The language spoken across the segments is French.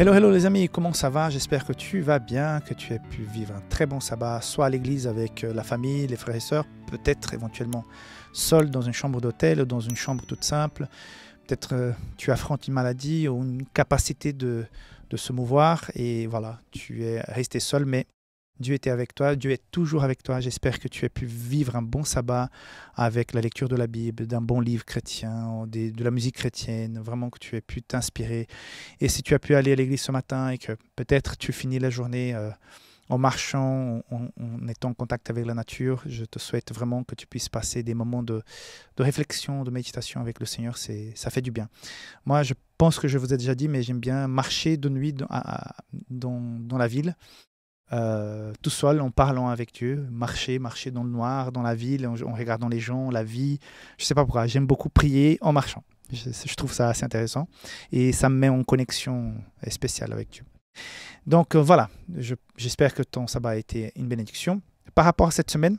Hello, hello les amis, comment ça va J'espère que tu vas bien, que tu as pu vivre un très bon sabbat, soit à l'église avec euh, la famille, les frères et sœurs, peut-être éventuellement seul dans une chambre d'hôtel, dans une chambre toute simple. Peut-être euh, tu affrontes une maladie ou une capacité de, de se mouvoir et voilà, tu es resté seul, mais Dieu était avec toi, Dieu est toujours avec toi. J'espère que tu as pu vivre un bon sabbat avec la lecture de la Bible, d'un bon livre chrétien, de la musique chrétienne, vraiment que tu aies pu t'inspirer. Et si tu as pu aller à l'église ce matin et que peut-être tu finis la journée euh, en marchant, en, étant en contact avec la nature, je te souhaite vraiment que tu puisses passer des moments de, de réflexion, de méditation avec le Seigneur, c'est, ça fait du bien. Moi, je pense que je vous ai déjà dit, mais j'aime bien marcher de nuit dans, dans la ville euh, tout seul en parlant avec Dieu, marcher, marcher dans le noir, dans la ville, en, regardant les gens, la vie. Je sais pas pourquoi, j'aime beaucoup prier en marchant. Je, trouve ça assez intéressant et ça me met en connexion spéciale avec Dieu. Donc euh, voilà, j'espère que ton sabbat a été une bénédiction. Par rapport à cette semaine,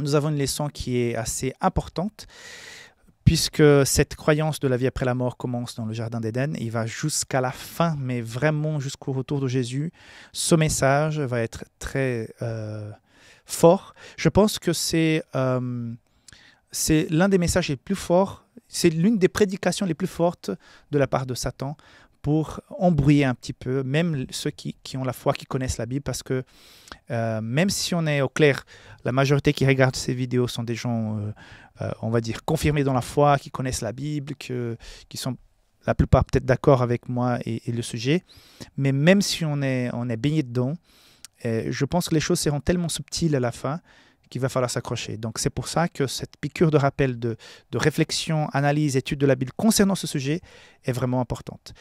nous avons une leçon qui est assez importante puisque cette croyance de la vie après la mort commence dans le Jardin d'Éden, il va jusqu'à la fin, mais vraiment jusqu'au retour de Jésus. Ce message va être très euh, fort. Je pense que euh, c'est l'un des messages les plus forts, c'est l'une des prédications les plus fortes de la part de Satan pour embrouiller un petit peu, même ceux qui, ont la foi, qui connaissent la Bible, parce que euh, même si on est au clair, la majorité qui regarde ces vidéos sont des gens, euh, euh, on va dire, confirmés dans la foi, qui connaissent la Bible, que, qui sont la plupart peut-être d'accord avec moi et, le sujet. Mais même si on est, on est baigné dedans, je pense que les choses seront tellement subtiles à la fin il va falloir s'accrocher. Donc c'est pour ça que cette piqûre de rappel, de, réflexion, analyse, étude de la Bible concernant ce sujet est vraiment importante.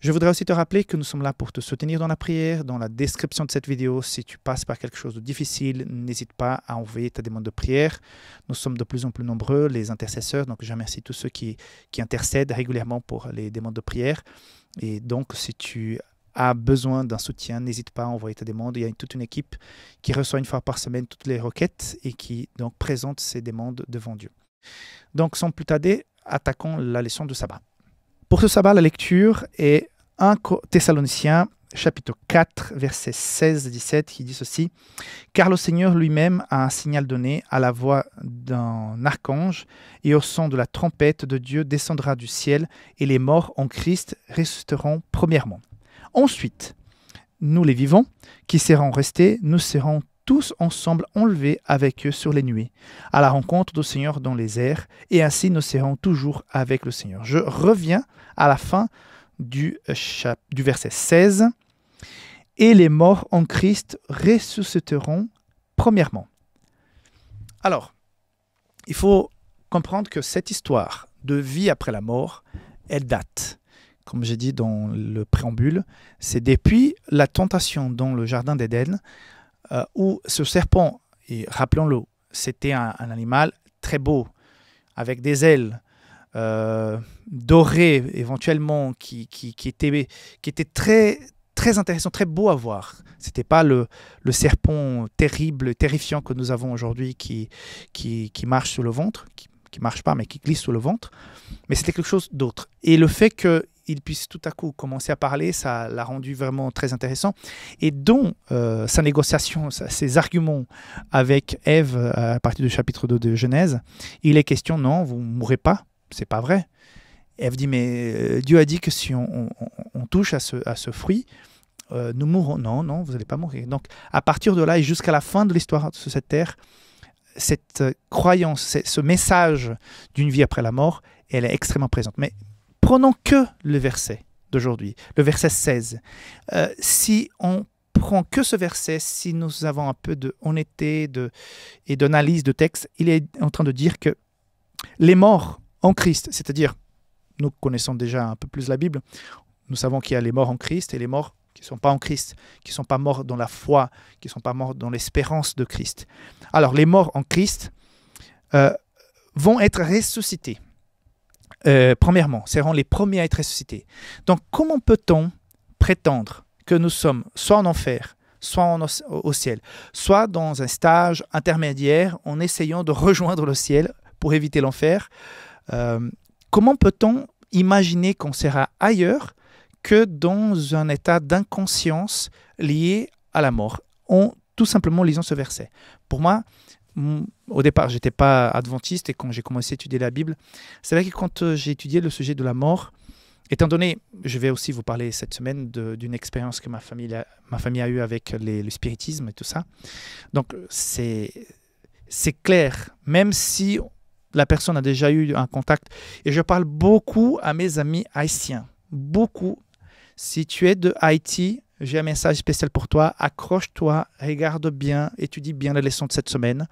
Je voudrais aussi te rappeler que nous sommes là pour te soutenir dans la prière. Dans la description de cette vidéo, si tu passes par quelque chose de difficile, n'hésite pas à envoyer ta demande de prière. Nous sommes de plus en plus nombreux, les intercesseurs, donc je remercie tous ceux qui, qui intercèdent régulièrement pour les demandes de prière. Et donc si tu a besoin d'un soutien, n'hésite pas à envoyer ta demande. Il y a toute une équipe qui reçoit une fois par semaine toutes les requêtes et qui donc présente ses demandes devant Dieu. Donc sans plus tarder, attaquons la leçon de sabbat. Pour ce sabbat, la lecture est 1 Thessaloniciens chapitre 4, versets 16-17, qui dit ceci Car le Seigneur lui-même a un signal donné à la voix d'un archange, et au son de la trompette de Dieu descendra du ciel, et les morts en Christ resteront premièrement. Ensuite, nous les vivants, qui serons restés, nous serons tous ensemble enlevés avec eux sur les nuées, à la rencontre du Seigneur dans les airs, et ainsi nous serons toujours avec le Seigneur. Je reviens à la fin du, euh, du verset 16. Et les morts en Christ ressusciteront premièrement. Alors, il faut comprendre que cette histoire de vie après la mort, elle date comme j'ai dit dans le préambule, c'est depuis la tentation dans le jardin d'Éden, euh, où ce serpent, et rappelons-le, c'était un, animal très beau, avec des ailes euh, dorées éventuellement, qui, qui, était, qui était très très intéressant, très beau à voir. C'était pas le, serpent terrible, terrifiant que nous avons aujourd'hui qui, qui, qui, marche sur le ventre, qui, ne marche pas mais qui glisse sous le ventre, mais c'était quelque chose d'autre. Et le fait que il puisse tout à coup commencer à parler, ça l'a rendu vraiment très intéressant. Et dont euh, sa négociation, ses arguments avec Ève euh, à partir du chapitre 2 de Genèse, il est question non, vous ne mourrez pas, c'est pas vrai. Ève dit mais euh, Dieu a dit que si on, touche à ce, fruit, nous mourrons. Non, non, vous n'allez pas mourir. Donc à partir de là et jusqu'à la fin de l'histoire de cette terre, cette croyance, ce message d'une vie après la mort, elle est extrêmement présente. Mais Prenons que le verset d'aujourd'hui, le verset 16. Euh, si on prend que ce verset, si nous avons un peu de honnêteté de, et d'analyse de texte, il est en train de dire que les morts en Christ, c'est-à-dire, nous connaissons déjà un peu plus la Bible, nous savons qu'il y a les morts en Christ et les morts qui ne sont pas en Christ, qui ne sont pas morts dans la foi, qui ne sont pas morts dans l'espérance de Christ. Alors les morts en Christ euh, vont être ressuscités. Euh, premièrement, seront les premiers à être ressuscités. Donc comment peut-on prétendre que nous sommes soit en enfer, soit au ciel, soit dans un stage intermédiaire en essayant de rejoindre le ciel pour éviter l'enfer euh, Comment peut-on imaginer qu'on sera ailleurs que dans un état d'inconscience lié à la mort en tout simplement lisant ce verset Pour moi, au départ, j'étais pas adventiste et quand j'ai commencé à étudier la Bible, c'est vrai que quand euh, j'ai étudié le sujet de la mort, étant donné, je vais aussi vous parler cette semaine d'une expérience que ma famille a, ma famille a eue avec le spiritisme et tout ça. Donc c'est c'est clair, même si la personne a déjà eu un contact. Et je parle beaucoup à mes amis haïtiens, beaucoup. situés de Haïti, j'ai un message spécial pour toi. Accroche-toi, regarde bien, étudie bien les leçons de cette semaine.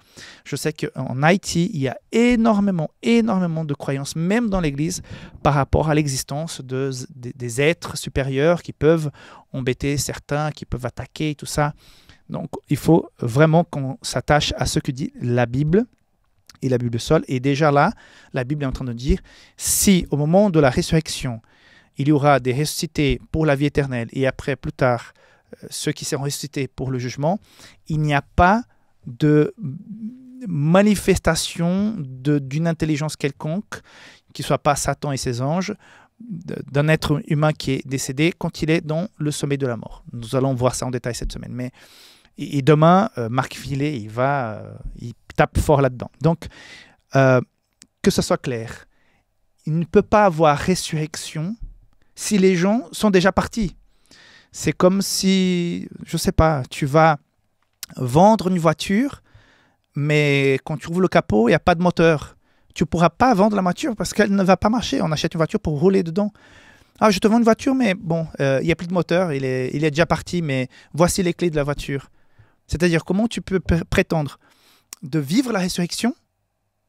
Je sais qu'en Haïti, il y a énormément, énormément de croyances, même dans l'Église, par rapport à l'existence de, des êtres supérieurs qui peuvent embêter certains, qui peuvent attaquer, tout ça. Donc, il faut vraiment qu'on s'attache à ce que dit la Bible et la Bible seule. Et déjà là, la Bible est en train de dire, si au moment de la résurrection, il y aura des ressuscités pour la vie éternelle et après, plus tard, euh, ceux qui seront ressuscités pour le jugement, il n'y a pas de manifestation d'une intelligence quelconque, qui ne soit pas Satan et ses anges, d'un être humain qui est décédé quand il est dans le sommet de la mort. Nous allons voir ça en détail cette semaine. Mais, et, demain, euh, Marc Villet, il va, euh, il tape fort là-dedans. Donc, que ce soit clair, il ne peut pas avoir résurrection si les gens sont déjà partis. C'est comme si, je ne sais pas, tu vas vendre une voiture, mais quand tu ouvres le capot, il n'y a pas de moteur. Tu ne pourras pas vendre la voiture parce qu'elle ne va pas marcher. On achète une voiture pour rouler dedans. Ah, je te vends une voiture, mais bon, euh, il n'y a plus de moteur, il est, il est déjà parti, mais voici les clés de la voiture. C'est-à-dire, comment tu peux prétendre de vivre la résurrection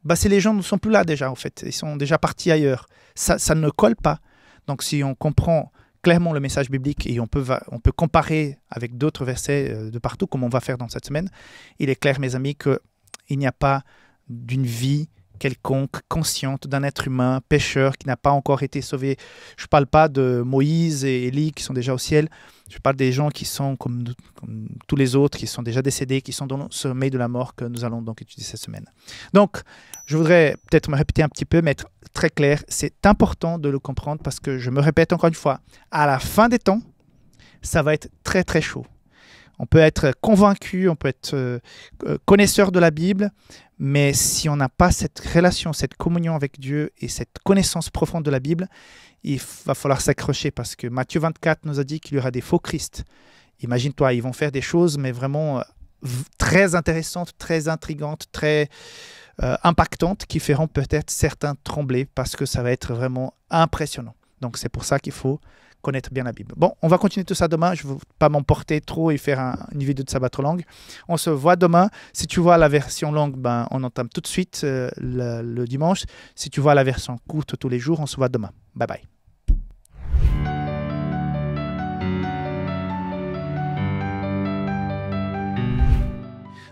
bah, si les gens ne sont plus là déjà, en fait, ils sont déjà partis ailleurs. ça ne colle pas. Donc si on comprend clairement le message biblique et on peut, on peut comparer avec d'autres versets euh, de partout, comme on va faire dans cette semaine, il est clair, mes amis, qu'il n'y a pas d'une vie quelconque consciente d'un être humain pécheur qui n'a pas encore été sauvé. Je ne parle pas de Moïse et Élie qui sont déjà au ciel. Je parle des gens qui sont comme, comme, tous les autres, qui sont déjà décédés, qui sont dans le sommeil de la mort que nous allons donc étudier cette semaine. Donc, je voudrais peut-être me répéter un petit peu, mais être très clair, c'est important de le comprendre parce que je me répète encore une fois, à la fin des temps, ça va être très très chaud. On peut être convaincu, on peut être euh, connaisseur de la Bible, mais si on n'a pas cette relation, cette communion avec Dieu et cette connaissance profonde de la Bible, il va falloir s'accrocher parce que Matthieu 24 nous a dit qu'il y aura des faux Christ. Imagine-toi, ils vont faire des choses, mais vraiment euh, très intéressantes, très intrigantes, très euh, impactantes, qui feront peut-être certains trembler parce que ça va être vraiment impressionnant. Donc c'est pour ça qu'il faut connaître bien la Bible. Bon, on va continuer tout ça demain. Je ne veux pas m'emporter trop et faire un, une vidéo de sabbat trop longue. On se voit demain. Si tu vois la version longue, ben, on entame tout de suite euh, le dimanche. Si tu vois la version courte tous les jours, on se voit demain. Bye bye.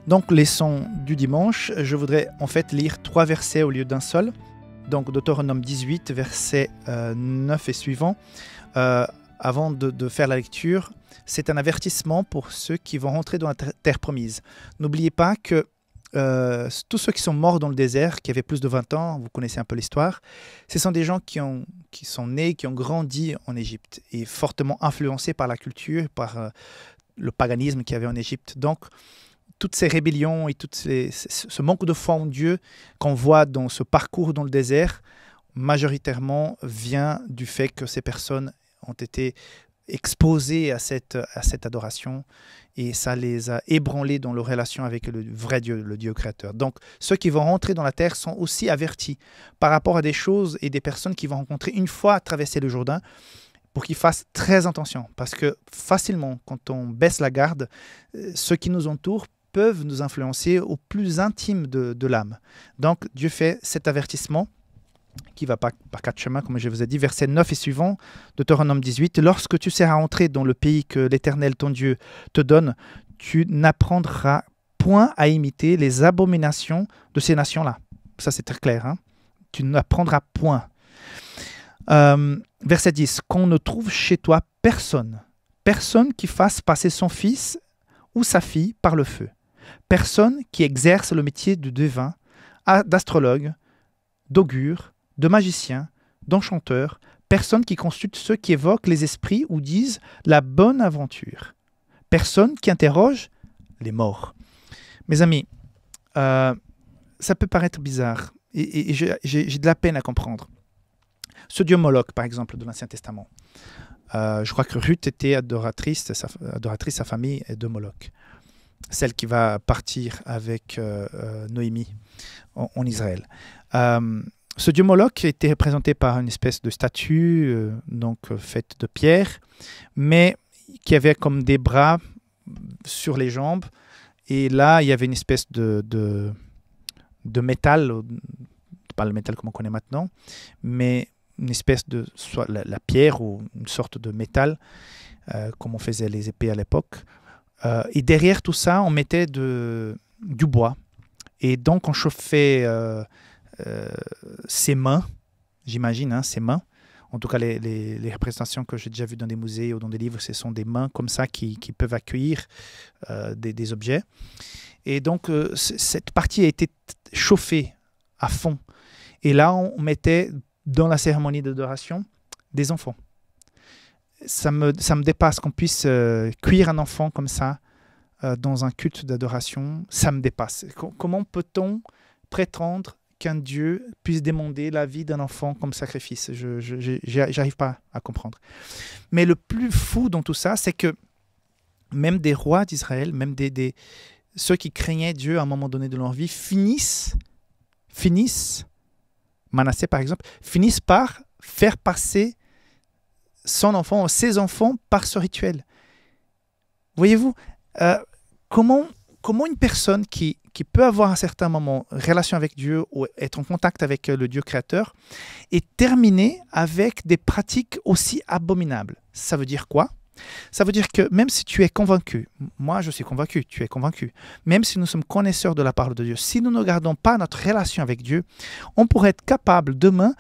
Donc, les sons du dimanche, je voudrais en fait lire trois versets au lieu d'un seul donc Deutéronome 18, versets 9 euh, et suivant, euh, avant de, faire la lecture, c'est un avertissement pour ceux qui vont rentrer dans la terre promise. N'oubliez pas que euh, tous ceux qui sont morts dans le désert, qui avaient plus de 20 ans, vous connaissez un peu l'histoire, ce sont des gens qui, ont, qui sont nés, qui ont grandi en Égypte et fortement influencés par la culture, par le paganisme qu'il y avait en Égypte. Donc, toutes ces rébellions et tout ce manque de foi en Dieu qu'on voit dans ce parcours dans le désert, majoritairement vient du fait que ces personnes ont été exposées à cette, à cette adoration et ça les a ébranlées dans leur relation avec le vrai Dieu, le Dieu créateur. Donc ceux qui vont rentrer dans la terre sont aussi avertis par rapport à des choses et des personnes qu'ils vont rencontrer une fois traversé le Jourdain pour qu'ils fassent très attention parce que facilement quand on baisse la garde, euh, ceux qui nous entourent peuvent nous influencer au plus intime de, l'âme. Donc Dieu fait cet avertissement qui va pas par, quatre chemins, comme je vous ai dit, verset 9 et suivant, de Deutéronome 18, Lorsque tu seras entré dans le pays que l'Éternel ton Dieu te donne, tu n'apprendras point à imiter les abominations de ces nations-là. Ça c'est très clair, hein. tu n'apprendras point. Euh, verset 10, Qu'on ne trouve chez toi personne, personne qui fasse passer son fils ou sa fille par le feu personne qui exerce le métier de devin, d'astrologue, d'augure, de magicien, d'enchanteur, personne qui consulte ceux qui évoquent les esprits ou disent la bonne aventure, personne qui interroge les morts. Mes amis, euh, ça peut paraître bizarre et, j'ai de la peine à comprendre. Ce dieu Moloch, par exemple, de l'Ancien Testament. Euh, je crois que Ruth était adoratrice, de adoratrice, sa famille est de Moloch celle qui va partir avec euh, euh, Noémie en, Israël. Euh, ce dieu Moloch était représenté par une espèce de statue, donc faite de pierre, mais qui avait comme des bras sur les jambes. Et là, il y avait une espèce de, de, métal, pas le métal comme on connaît maintenant, mais une espèce de la, pierre ou une sorte de métal, comme on faisait les épées à l'époque, euh, et derrière tout ça, on mettait du bois. Et donc, on chauffait euh, euh, ses mains, j'imagine, hein, ses mains. En tout cas, les, représentations que j'ai déjà vues dans des musées ou dans des livres, ce sont des mains comme ça qui, peuvent accueillir des, objets. Et donc, cette partie a été chauffée à fond. Et là, on mettait dans la cérémonie d'adoration des enfants ça me, ça me dépasse qu'on puisse euh, cuire un enfant comme ça euh, dans un culte d'adoration. Ça me dépasse. comment peut-on prétendre qu'un Dieu puisse demander la vie d'un enfant comme sacrifice Je n'arrive pas à comprendre. Mais le plus fou dans tout ça, c'est que même des rois d'Israël, même des, ceux qui craignaient Dieu à un moment donné de leur vie, finissent, finissent, Manassé par exemple, finissent par faire passer son enfant ou ses enfants par ce rituel. Voyez-vous, euh, comment, comment une personne qui, peut avoir à un certain moment relation avec Dieu ou être en contact avec euh, le Dieu créateur est terminée avec des pratiques aussi abominables Ça veut dire quoi ça veut dire que même si tu es convaincu, moi je suis convaincu, tu es convaincu, même si nous sommes connaisseurs de la parole de Dieu, si nous ne gardons pas notre relation avec Dieu, on pourrait être capable demain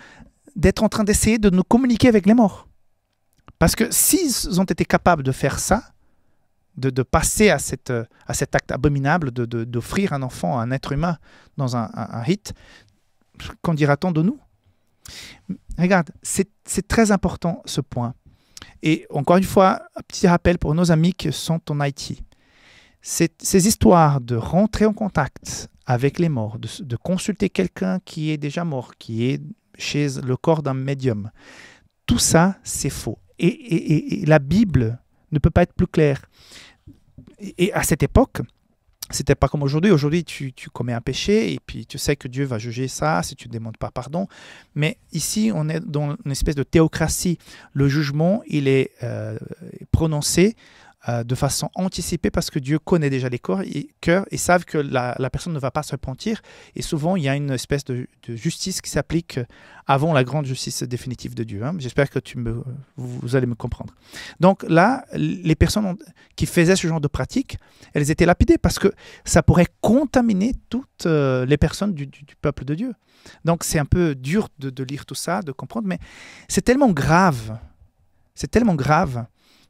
d'être en train d'essayer de nous communiquer avec les morts. Parce que s'ils ont été capables de faire ça, de, passer à, à cet acte abominable d'offrir de, un enfant à un être humain dans un, un, rite, qu'en dira-t-on de nous Regarde, c'est très important ce point. Et encore une fois, un petit rappel pour nos amis qui sont en Haïti. Ces histoires de rentrer en contact avec les morts, de consulter quelqu'un qui est déjà mort, qui est chez le corps d'un médium, tout ça, c'est faux. Et, la Bible ne peut pas être plus claire. Et, à cette époque, c'était pas comme aujourd'hui. Aujourd'hui, tu, commets un péché et puis tu sais que Dieu va juger ça si tu ne demandes pas pardon. Mais ici, on est dans une espèce de théocratie. Le jugement, il est euh, prononcé euh, de façon anticipée parce que Dieu connaît déjà les corps et cœurs et savent que la, personne ne va pas se repentir. Et souvent, il y a une espèce de, justice qui s'applique avant la grande justice définitive de Dieu. Hein. J'espère que tu me, vous, allez me comprendre. Donc là, les personnes qui faisaient ce genre de pratique, elles étaient lapidées parce que ça pourrait contaminer toutes euh, les personnes du, peuple de Dieu. Donc c'est un peu dur de, lire tout ça, de comprendre, mais c'est tellement grave. C'est tellement grave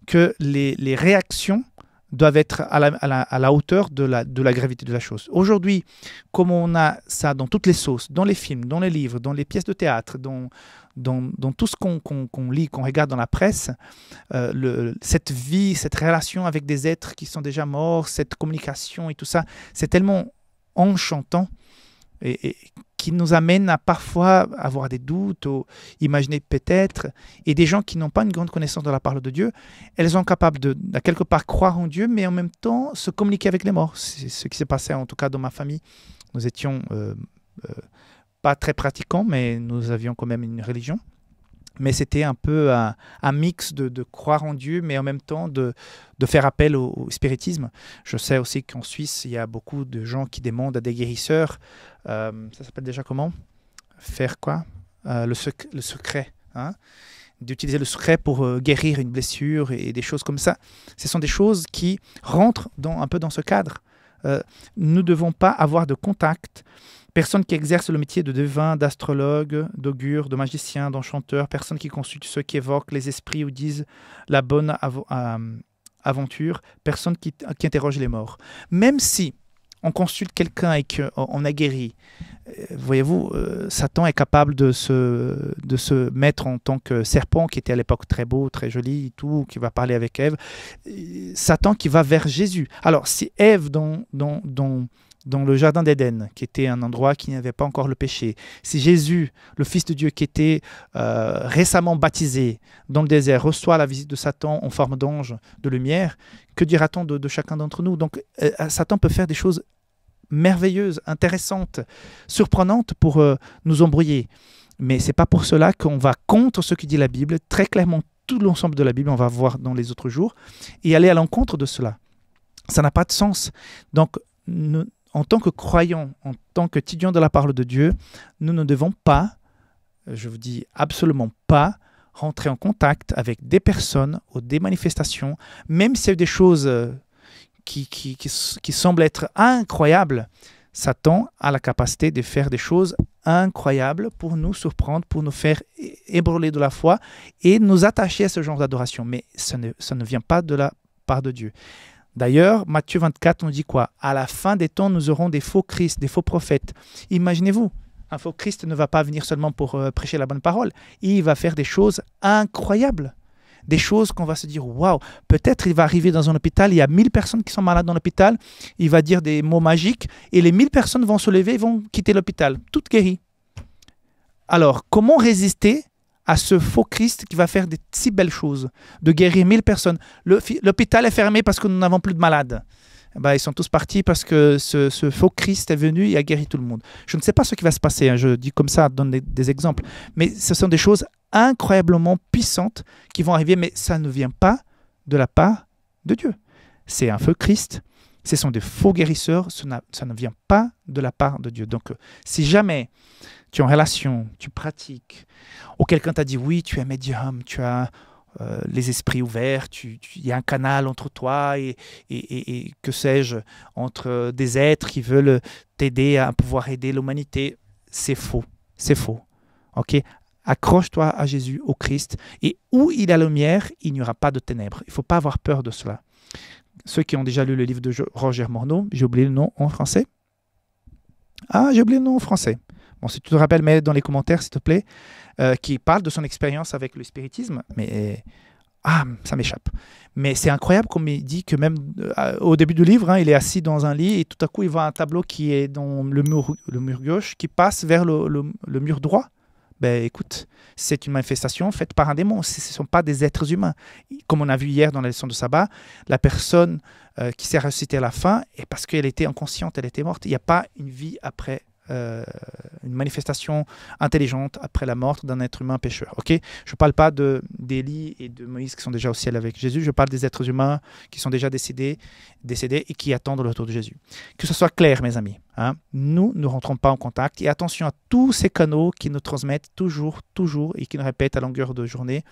que les, les réactions doivent être à la, à la, hauteur de la, de la, gravité de la chose. Aujourd'hui, comme on a ça dans toutes les sauces, dans les films, dans les livres, dans les pièces de théâtre, dans, dans, dans tout ce qu'on lit, qu'on regarde dans la presse, euh, le, cette vie, cette relation avec des êtres qui sont déjà morts, cette communication et tout ça, c'est tellement enchantant et, et qui nous amène à parfois avoir des doutes ou imaginer peut-être. Et des gens qui n'ont pas une grande connaissance de la parole de Dieu, elles sont capables de, quelque part, croire en Dieu, mais en même temps se communiquer avec les morts. C'est ce qui s'est passé, en tout cas, dans ma famille. Nous étions euh, euh, pas très pratiquants, mais nous avions quand même une religion mais c'était un peu un, mix de, croire en Dieu, mais en même temps de, faire appel au, spiritisme. Je sais aussi qu'en Suisse, il y a beaucoup de gens qui demandent à des guérisseurs, euh, ça s'appelle déjà comment Faire quoi euh, le, secret, hein d'utiliser le secret pour euh, guérir une blessure et, des choses comme ça. Ce sont des choses qui rentrent dans, un peu dans ce cadre. nous ne devons pas avoir de contact Personne qui exerce le métier de devin, d'astrologue, d'augure, de magicien, d'enchanteur, personne qui consulte ceux qui évoquent les esprits ou disent la bonne euh, aventure, personne qui, interroge les morts. Même si on consulte quelqu'un et qu'on a guéri, euh, voyez-vous, euh, Satan est capable de se, de se mettre en tant que serpent, qui était à l'époque très beau, très joli, tout, qui va parler avec Ève. Satan qui va vers Jésus. Alors, si Ève, dans, dans dans le jardin d'Éden, qui était un endroit qui n'avait pas encore le péché. Si Jésus, le Fils de Dieu, qui était euh, récemment baptisé dans le désert, reçoit la visite de Satan en forme d'ange de lumière, que dira-t-on de, chacun d'entre nous Donc euh, euh, Satan peut faire des choses merveilleuses, intéressantes, surprenantes pour nous embrouiller. Mais c'est pas pour cela qu'on va contre ce que dit la Bible, très clairement tout l'ensemble de la Bible, on va voir dans les autres jours, et aller à l'encontre de cela. Ça n'a pas de sens. Donc, nous en tant que croyants, en tant que étudiants de la parole de Dieu, nous ne devons pas, euh, je vous dis absolument pas, rentrer en contact avec des personnes ou des manifestations, même si c'est des choses euh, qui, qui, qui, semblent être incroyables. Satan a la capacité de faire des choses incroyables pour nous surprendre, pour nous faire ébranler de la foi et nous attacher à ce genre d'adoration. Mais ça ne, ça ne vient pas de la part de Dieu. D'ailleurs, Matthieu 24, on dit quoi À la fin des temps, nous aurons des faux Christes, des faux prophètes. Imaginez-vous, un faux Christ ne va pas venir seulement pour euh, prêcher la bonne parole, il va faire des choses incroyables. Des choses qu'on va se dire, waouh, peut-être il va arriver dans un hôpital, il y a 1000 personnes qui sont malades dans l'hôpital, il va dire des mots magiques et les 1000 personnes vont se lever vont quitter l'hôpital, toutes guéries. Alors, comment résister à ce faux Christ qui va faire des si belles choses, de guérir mille personnes. L'hôpital est fermé parce que nous n'avons plus de malades. Eh ben, ils sont tous partis parce que ce, faux Christ est venu et a guéri tout le monde. Je ne sais pas ce qui va se passer, hein, je dis comme ça, donne des, exemples, mais ce sont des choses incroyablement puissantes qui vont arriver, mais ça ne vient pas de la part de Dieu. C'est un feu Christ ce sont des faux guérisseurs, ça ne vient pas de la part de Dieu. Donc, si jamais tu es en relation, tu pratiques, ou quelqu'un t'a dit oui, tu es médium, tu as euh, les esprits ouverts, il y a un canal entre toi et, et, que sais-je, entre des êtres qui veulent t'aider à pouvoir aider l'humanité. C'est faux, c'est faux. Ok Accroche-toi à Jésus, au Christ, et où il a la lumière, il n'y aura pas de ténèbres. Il ne faut pas avoir peur de cela ceux qui ont déjà lu le livre de Roger Morneau, j'ai oublié le nom en français. Ah, j'ai oublié le nom en français. Bon, si tu te rappelles, mets dans les commentaires, s'il te plaît, euh, qui parle de son expérience avec le spiritisme. Mais ah, ça m'échappe. Mais c'est incroyable qu'on me dit que même euh, au début du livre, hein, il est assis dans un lit et tout à coup, il voit un tableau qui est dans le mur, le mur gauche qui passe vers le mur droit ben, écoute, c'est une manifestation faite par un démon, ce ne sont pas des êtres humains. Comme on a vu hier dans la leçon de sabbat, la personne euh, qui s'est ressuscitée à la fin est parce qu'elle était inconsciente, elle était morte. Il n'y a pas une vie après euh, une manifestation intelligente après la mort d'un être humain pécheur. Ok, je ne parle pas de d'Élie et de Moïse qui sont déjà au ciel avec Jésus. Je parle des êtres humains qui sont déjà décédés, décédés et qui attendent le retour de Jésus. Que ce soit clair, mes amis. Hein. nous ne rentrons pas en contact. Et attention à tous ces canaux qui nous transmettent toujours, toujours, et qui nous répètent à longueur de journée,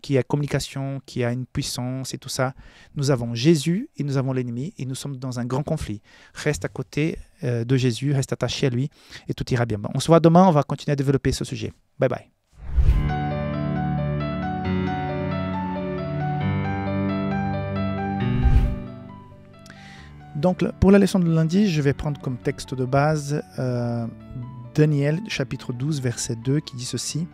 qui a communication, qui a une puissance et tout ça. Nous avons Jésus et nous avons l'ennemi, et nous sommes dans un grand conflit. Reste à côté euh, de Jésus, reste attaché à lui, et tout ira bien. on se voit demain, on va continuer à développer ce sujet. Bye bye. Donc pour la leçon de lundi, je vais prendre comme texte de base euh, Daniel chapitre 12 verset 2 qui dit ceci.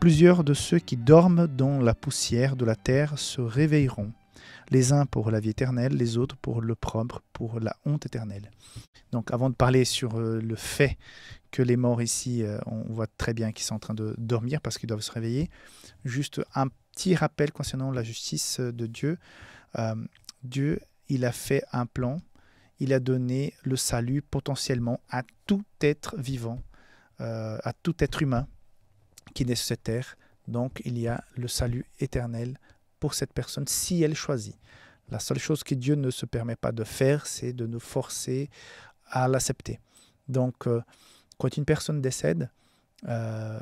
Plusieurs de ceux qui dorment dans la poussière de la terre se réveilleront, les uns pour la vie éternelle, les autres pour le propre, pour la honte éternelle. Donc avant de parler sur euh, le fait que les morts ici, euh, on voit très bien qu'ils sont en train de dormir parce qu'ils doivent se réveiller, juste un petit rappel concernant la justice de Dieu. Dieu il a fait un plan, il a donné le salut potentiellement à tout être vivant, euh, à tout être humain qui naît sur cette terre. Donc il y a le salut éternel pour cette personne si elle choisit. La seule chose que Dieu ne se permet pas de faire, c'est de nous forcer à l'accepter. Donc euh, quand une personne décède, euh,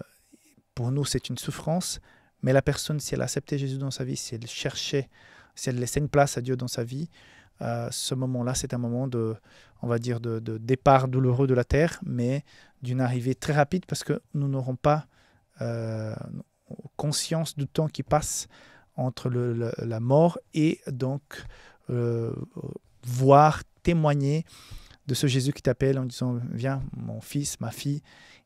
pour nous c'est une souffrance, mais la personne, si elle acceptait Jésus dans sa vie, si elle cherchait si elle laissait une place à Dieu dans sa vie, euh, ce moment-là, c'est un moment de, on va dire, de, départ douloureux de la terre, mais d'une arrivée très rapide parce que nous n'aurons pas euh, conscience du temps qui passe entre la mort et donc euh, voir témoigner de ce Jésus qui t'appelle en disant viens mon fils ma fille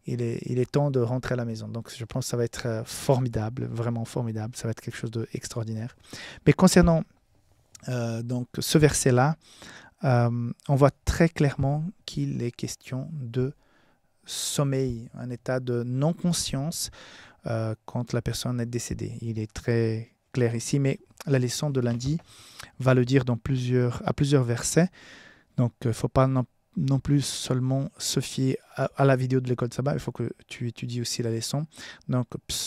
il est, temps de rentrer à la maison. Donc je pense que ça va être euh, formidable, vraiment formidable. Ça va être quelque chose d'extraordinaire. Mais concernant euh, donc ce verset-là, euh, on voit très clairement qu'il est question de sommeil, un état de non-conscience quand la personne est décédée. Il est très clair ici, mais la leçon de lundi va le dire dans plusieurs, à plusieurs versets. Donc, il ne faut pas non non plus seulement se fier à, la vidéo de l'école de sabbat, il faut que tu étudies aussi la leçon. Donc,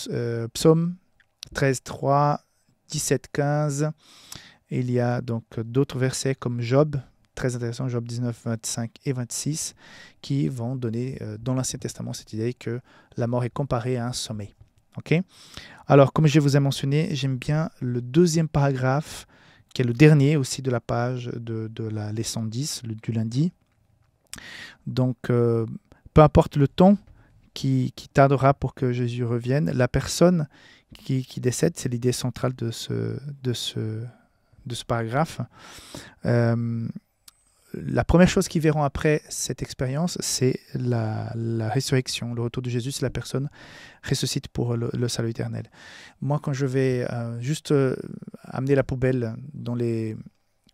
euh, psaume 13, 3, 17, 15. Il y a donc d'autres versets comme Job, très intéressant, Job 19, 25 et 26, qui vont donner euh, dans l'Ancien Testament cette idée que la mort est comparée à un sommeil. Ok. Alors, comme je vous ai mentionné, j'aime bien le deuxième paragraphe, qui est le dernier aussi de la page de, la leçon 10 du lundi. Donc, euh, peu importe le temps qui, tardera pour que Jésus revienne, la personne qui, décède, c'est l'idée centrale de ce, paragraphe. Euh, la première chose qu'ils verront après cette expérience, c'est la, résurrection, le retour de Jésus, la personne ressuscite pour le, salut éternel. Moi, quand je vais euh, juste amener la poubelle dans les,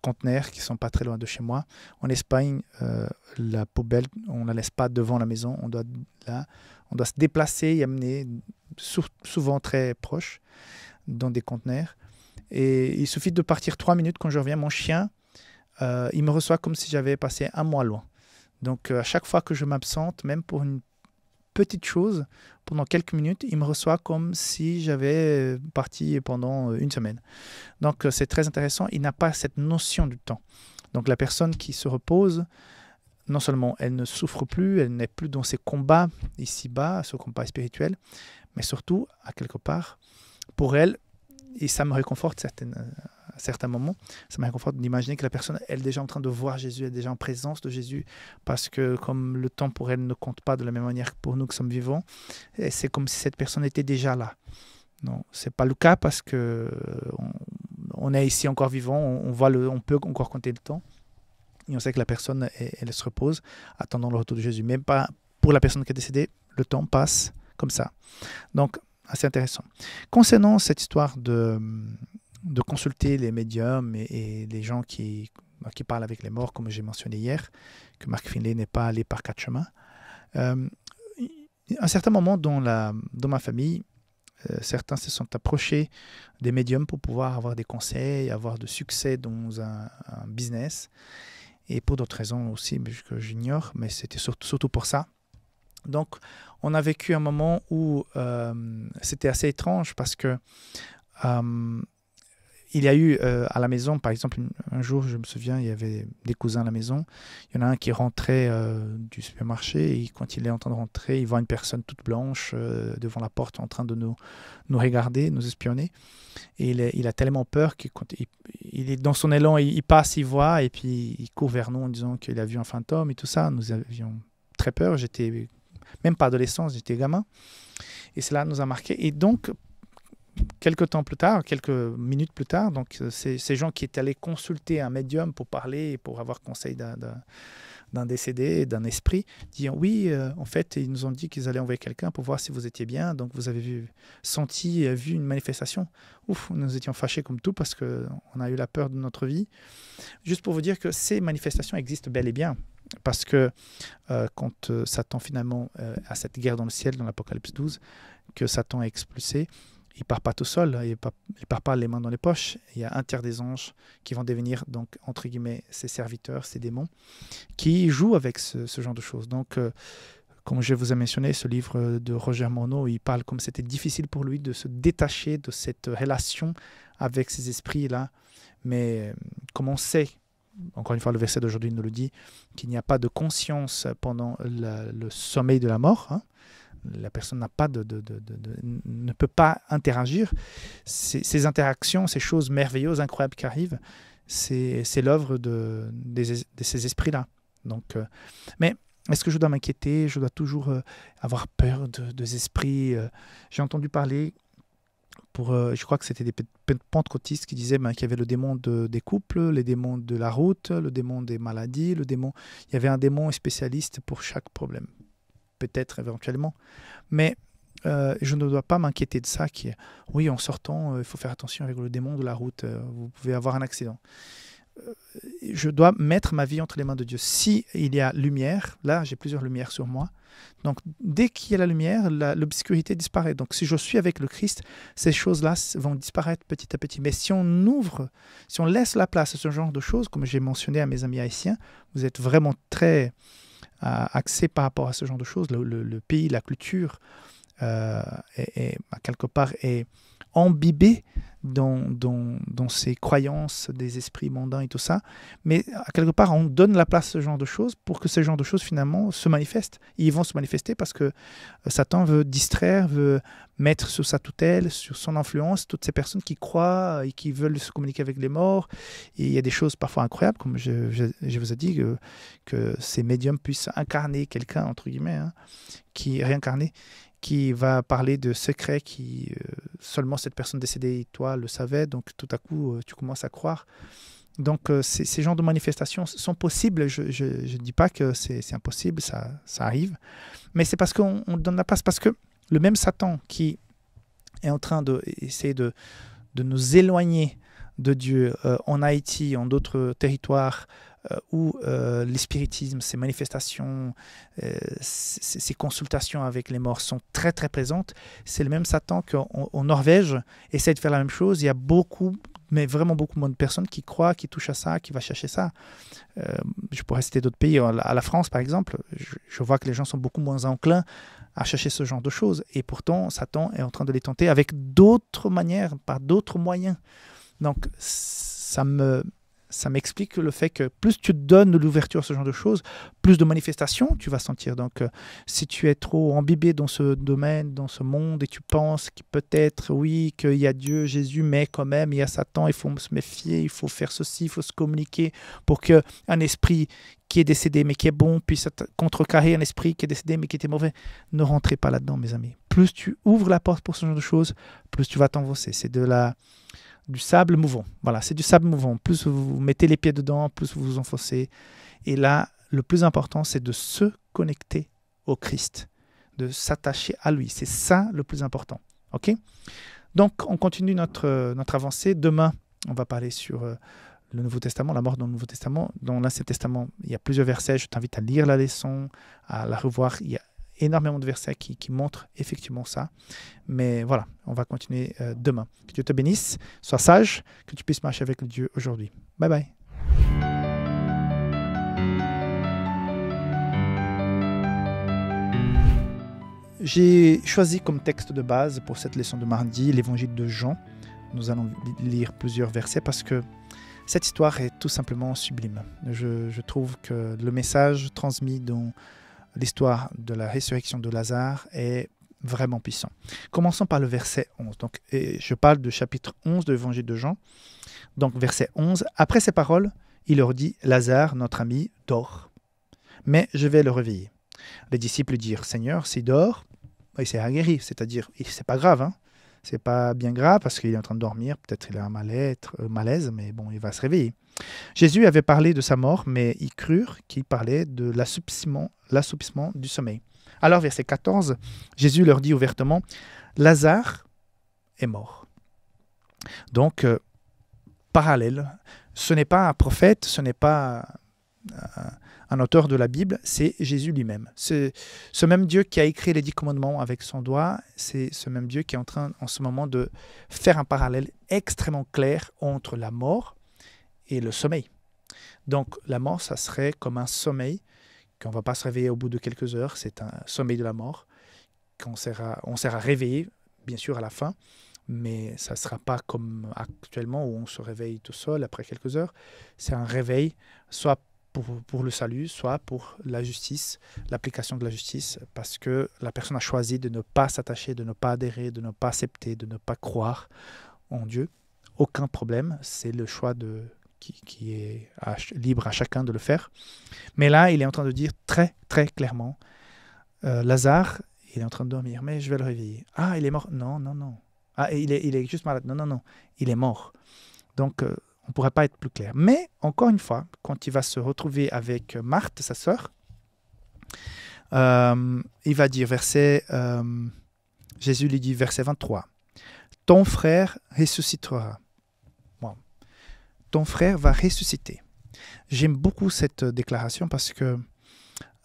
conteneurs qui sont pas très loin de chez moi. En Espagne, euh, la poubelle, on la laisse pas devant la maison, on doit, là, on doit se déplacer et amener souvent très proche dans des conteneurs. Et il suffit de partir trois minutes. Quand je reviens, mon chien, euh, il me reçoit comme si j'avais passé un mois loin. Donc euh, à chaque fois que je m'absente, même pour une petite chose, pendant quelques minutes, il me reçoit comme si j'avais euh, parti pendant euh, une semaine. Donc euh, c'est très intéressant, il n'a pas cette notion du temps. Donc la personne qui se repose, non seulement elle ne souffre plus, elle n'est plus dans ses combats ici-bas, ce combat spirituel, mais surtout, à quelque part, pour elle, et ça me réconforte certaines, à certains moments, ça me réconforte d'imaginer que la personne, elle est déjà en train de voir Jésus, elle est déjà en présence de Jésus, parce que comme le temps pour elle ne compte pas de la même manière que pour nous qui sommes vivants, c'est comme si cette personne était déjà là. Non, c'est pas le cas parce que euh, on, est ici encore vivant, on, voit le, on peut encore compter le temps. Et on sait que la personne, elle, se repose, attendant le retour de Jésus. Même pas pour la personne qui est décédée, le temps passe comme ça. Donc, assez intéressant. Concernant cette histoire de, hum, de consulter les médiums et, les gens qui, bah, qui parlent avec les morts, comme j'ai mentionné hier, que Marc Finlay n'est pas allé par quatre chemins. à euh, un certain moment dans, la, dans ma famille, euh, certains se sont approchés des médiums pour pouvoir avoir des conseils, avoir de succès dans un, business. Et pour d'autres raisons aussi que j'ignore, mais c'était surtout, pour ça. Donc, on a vécu un moment où euh, c'était assez étrange parce que il y a eu euh, à la maison, par exemple, un jour, je me souviens, il y avait des cousins à la maison. Il y en a un qui rentrait euh, du supermarché et quand il est en train de rentrer, il voit une personne toute blanche euh, devant la porte en train de nous, nous regarder, nous espionner. Et il, a tellement peur qu'il est dans son élan, il, il, passe, il voit et puis il court vers nous en disant qu'il a vu un fantôme et tout ça. Nous avions très peur. J'étais même pas adolescent, j'étais gamin. Et cela nous a marqué. Et donc, quelques temps plus tard, quelques minutes plus tard, donc euh, ces, gens qui étaient allés consulter un médium pour parler, pour avoir conseil d'un décédé, d'un esprit, disant oui, euh, en fait, ils nous ont dit qu'ils allaient envoyer quelqu'un pour voir si vous étiez bien, donc vous avez vu, senti, euh, vu une manifestation. Ouf, nous étions fâchés comme tout parce qu'on a eu la peur de notre vie. Juste pour vous dire que ces manifestations existent bel et bien parce que quand Satan finalement a cette guerre dans le ciel dans l'Apocalypse 12 que Satan est expulsé il part pas tout seul, hein. il ne part pas les mains dans les poches. Il y a un tiers des anges qui vont devenir donc entre guillemets ses serviteurs, ses démons, qui jouent avec ce, genre de choses. Donc, euh, comme je vous ai mentionné, ce livre de Roger Monod, il parle comme c'était difficile pour lui de se détacher de cette relation avec ces esprits là. Mais euh, comme on sait, encore une fois, le verset d'aujourd'hui nous le dit, qu'il n'y a pas de conscience pendant le sommeil de la mort. Hein la personne n'a pas de, de, de, ne peut pas interagir. Ces, interactions, ces choses merveilleuses, incroyables qui arrivent, c'est l'œuvre de, ces esprits-là. Donc, euh, mais est-ce que je dois m'inquiéter Je dois toujours euh, avoir peur de, des esprits euh? J'ai entendu parler, pour, je crois que c'était des pentecôtistes qui disaient ben, qu'il y avait le démon des couples, les démons de la route, le démon des maladies, le démon. Il y avait un démon spécialiste pour chaque problème peut-être éventuellement. Mais euh, je ne dois pas m'inquiéter de ça, qui oui, en sortant, euh, il faut faire attention avec le démon de la route, euh, vous pouvez avoir un accident. Je dois mettre ma vie entre les mains de Dieu. Si il y a lumière, là j'ai plusieurs lumières sur moi. Donc dès qu'il y a la lumière, l'obscurité disparaît. Donc si je suis avec le Christ, ces choses-là vont disparaître petit à petit. Mais si on ouvre, si on laisse la place à ce genre de choses, comme j'ai mentionné à mes amis haïtiens, vous êtes vraiment très axé par rapport à ce genre de choses. Le, pays, la culture, euh, est, bah, quelque part, est imbibé dans, dans, ces croyances des esprits mondains et tout ça. Mais à quelque part, on donne la place à ce genre de choses pour que ce genre de choses finalement se manifestent. ils vont se manifester parce que euh, Satan veut distraire, veut mettre sous sa tutelle, sur son influence, toutes ces personnes qui croient et qui veulent se communiquer avec les morts. Et il y a des choses parfois incroyables, comme je, vous ai dit, que, que, ces médiums puissent incarner quelqu'un, entre guillemets, hein, qui réincarné qui va parler de secrets qui euh, seulement cette personne décédée, toi, le savait. Donc tout à coup, euh, tu commences à croire. Donc euh, ces, ces, genres de manifestations sont possibles. Je ne dis pas que c'est impossible, ça, ça arrive. Mais c'est parce qu'on donne la passe, parce que le même Satan qui est en train d'essayer de, de, de nous éloigner de Dieu en Haïti, en d'autres territoires, euh, où euh, les ces manifestations, euh, ces consultations avec les morts sont très très présentes. C'est le même Satan qu'en Norvège essaie de faire la même chose. Il y a beaucoup mais vraiment beaucoup moins de personnes qui croient, qui touchent à ça, qui va chercher ça. je pourrais citer d'autres pays, à la France par exemple, je, je, vois que les gens sont beaucoup moins enclins à chercher ce genre de choses. Et pourtant, Satan est en train de les tenter avec d'autres manières, par d'autres moyens. Donc, ça me, ça m'explique le fait que plus tu donnes de l'ouverture, ce genre de choses, plus de manifestations tu vas sentir. Donc, euh, si tu es trop imbibé dans ce domaine, dans ce monde, et tu penses que peut-être, oui, qu'il y a Dieu, Jésus, mais quand même, il y a Satan, il faut se méfier, il faut faire ceci, il faut se communiquer pour que un esprit qui est décédé mais qui est bon puisse contrecarrer un esprit qui est décédé mais qui était mauvais. Ne rentrez pas là-dedans, mes amis. Plus tu ouvres la porte pour ce genre de choses, plus tu vas t'envoyer. C'est de la du sable mouvant. Voilà, c'est du sable mouvant. Plus vous mettez les pieds dedans, plus vous vous enfoncez. Et là, le plus important, c'est de se connecter au Christ, de s'attacher à lui. C'est ça le plus important. OK Donc, on continue notre, notre avancée. Demain, on va parler sur euh, le Nouveau Testament, la mort dans le Nouveau Testament. Dans l'Ancien Testament, il y a plusieurs versets. Je t'invite à lire la leçon, à la revoir. Il y énormément de versets qui, qui montrent effectivement ça. Mais voilà, on va continuer euh, demain. Que Dieu te bénisse, sois sage, que tu puisses marcher avec Dieu aujourd'hui. Bye bye. J'ai choisi comme texte de base pour cette leçon de mardi l'évangile de Jean. Nous allons lire plusieurs versets parce que cette histoire est tout simplement sublime. Je, je trouve que le message transmis dans l'histoire de la résurrection de Lazare est vraiment puissante. Commençons par le verset 11. Donc, je parle de chapitre 11 de l'Évangile de Jean. Donc, verset 11. Après ces paroles, il leur dit Lazare, notre ami, dort. Mais je vais le réveiller. Les disciples dirent Seigneur, s'il dort, il s'est aguerri. C'est-à-dire, c'est pas grave. Hein c'est pas bien grave parce qu'il est en train de dormir. Peut-être il a un mal-être, euh, malaise, mais bon, il va se réveiller. Jésus avait parlé de sa mort, mais ils crurent qu'il parlait de l'assoupissement du sommeil. Alors, verset 14, Jésus leur dit ouvertement, Lazare est mort. Donc, euh, parallèle, ce n'est pas un prophète, ce n'est pas euh, un auteur de la Bible, c'est Jésus lui-même. C'est ce même Dieu qui a écrit les dix commandements avec son doigt, c'est ce même Dieu qui est en train en ce moment de faire un parallèle extrêmement clair entre la mort et le sommeil. Donc la mort, ça serait comme un sommeil qu'on ne va pas se réveiller au bout de quelques heures, c'est un sommeil de la mort, qu'on sera, on sera réveillé, bien sûr, à la fin, mais ça ne sera pas comme actuellement où on se réveille tout seul après quelques heures. C'est un réveil, soit pour, pour, le salut, soit pour la justice, l'application de la justice, parce que la personne a choisi de ne pas s'attacher, de ne pas adhérer, de ne pas accepter, de ne pas croire en Dieu. Aucun problème, c'est le choix de, qui, est libre à chacun de le faire. Mais là, il est en train de dire très, très clairement, euh, Lazare, il est en train de dormir, mais je vais le réveiller. Ah, il est mort. Non, non, non. Ah, il est, juste malade. Non, non, non. Il est mort. Donc, euh, on ne pourrait pas être plus clair. Mais, encore une fois, quand il va se retrouver avec euh, Marthe, sa sœur, il va dire, verset, Jésus lui dit, verset 23, Ton frère ressuscitera ton frère va ressusciter. J'aime beaucoup cette euh, déclaration parce que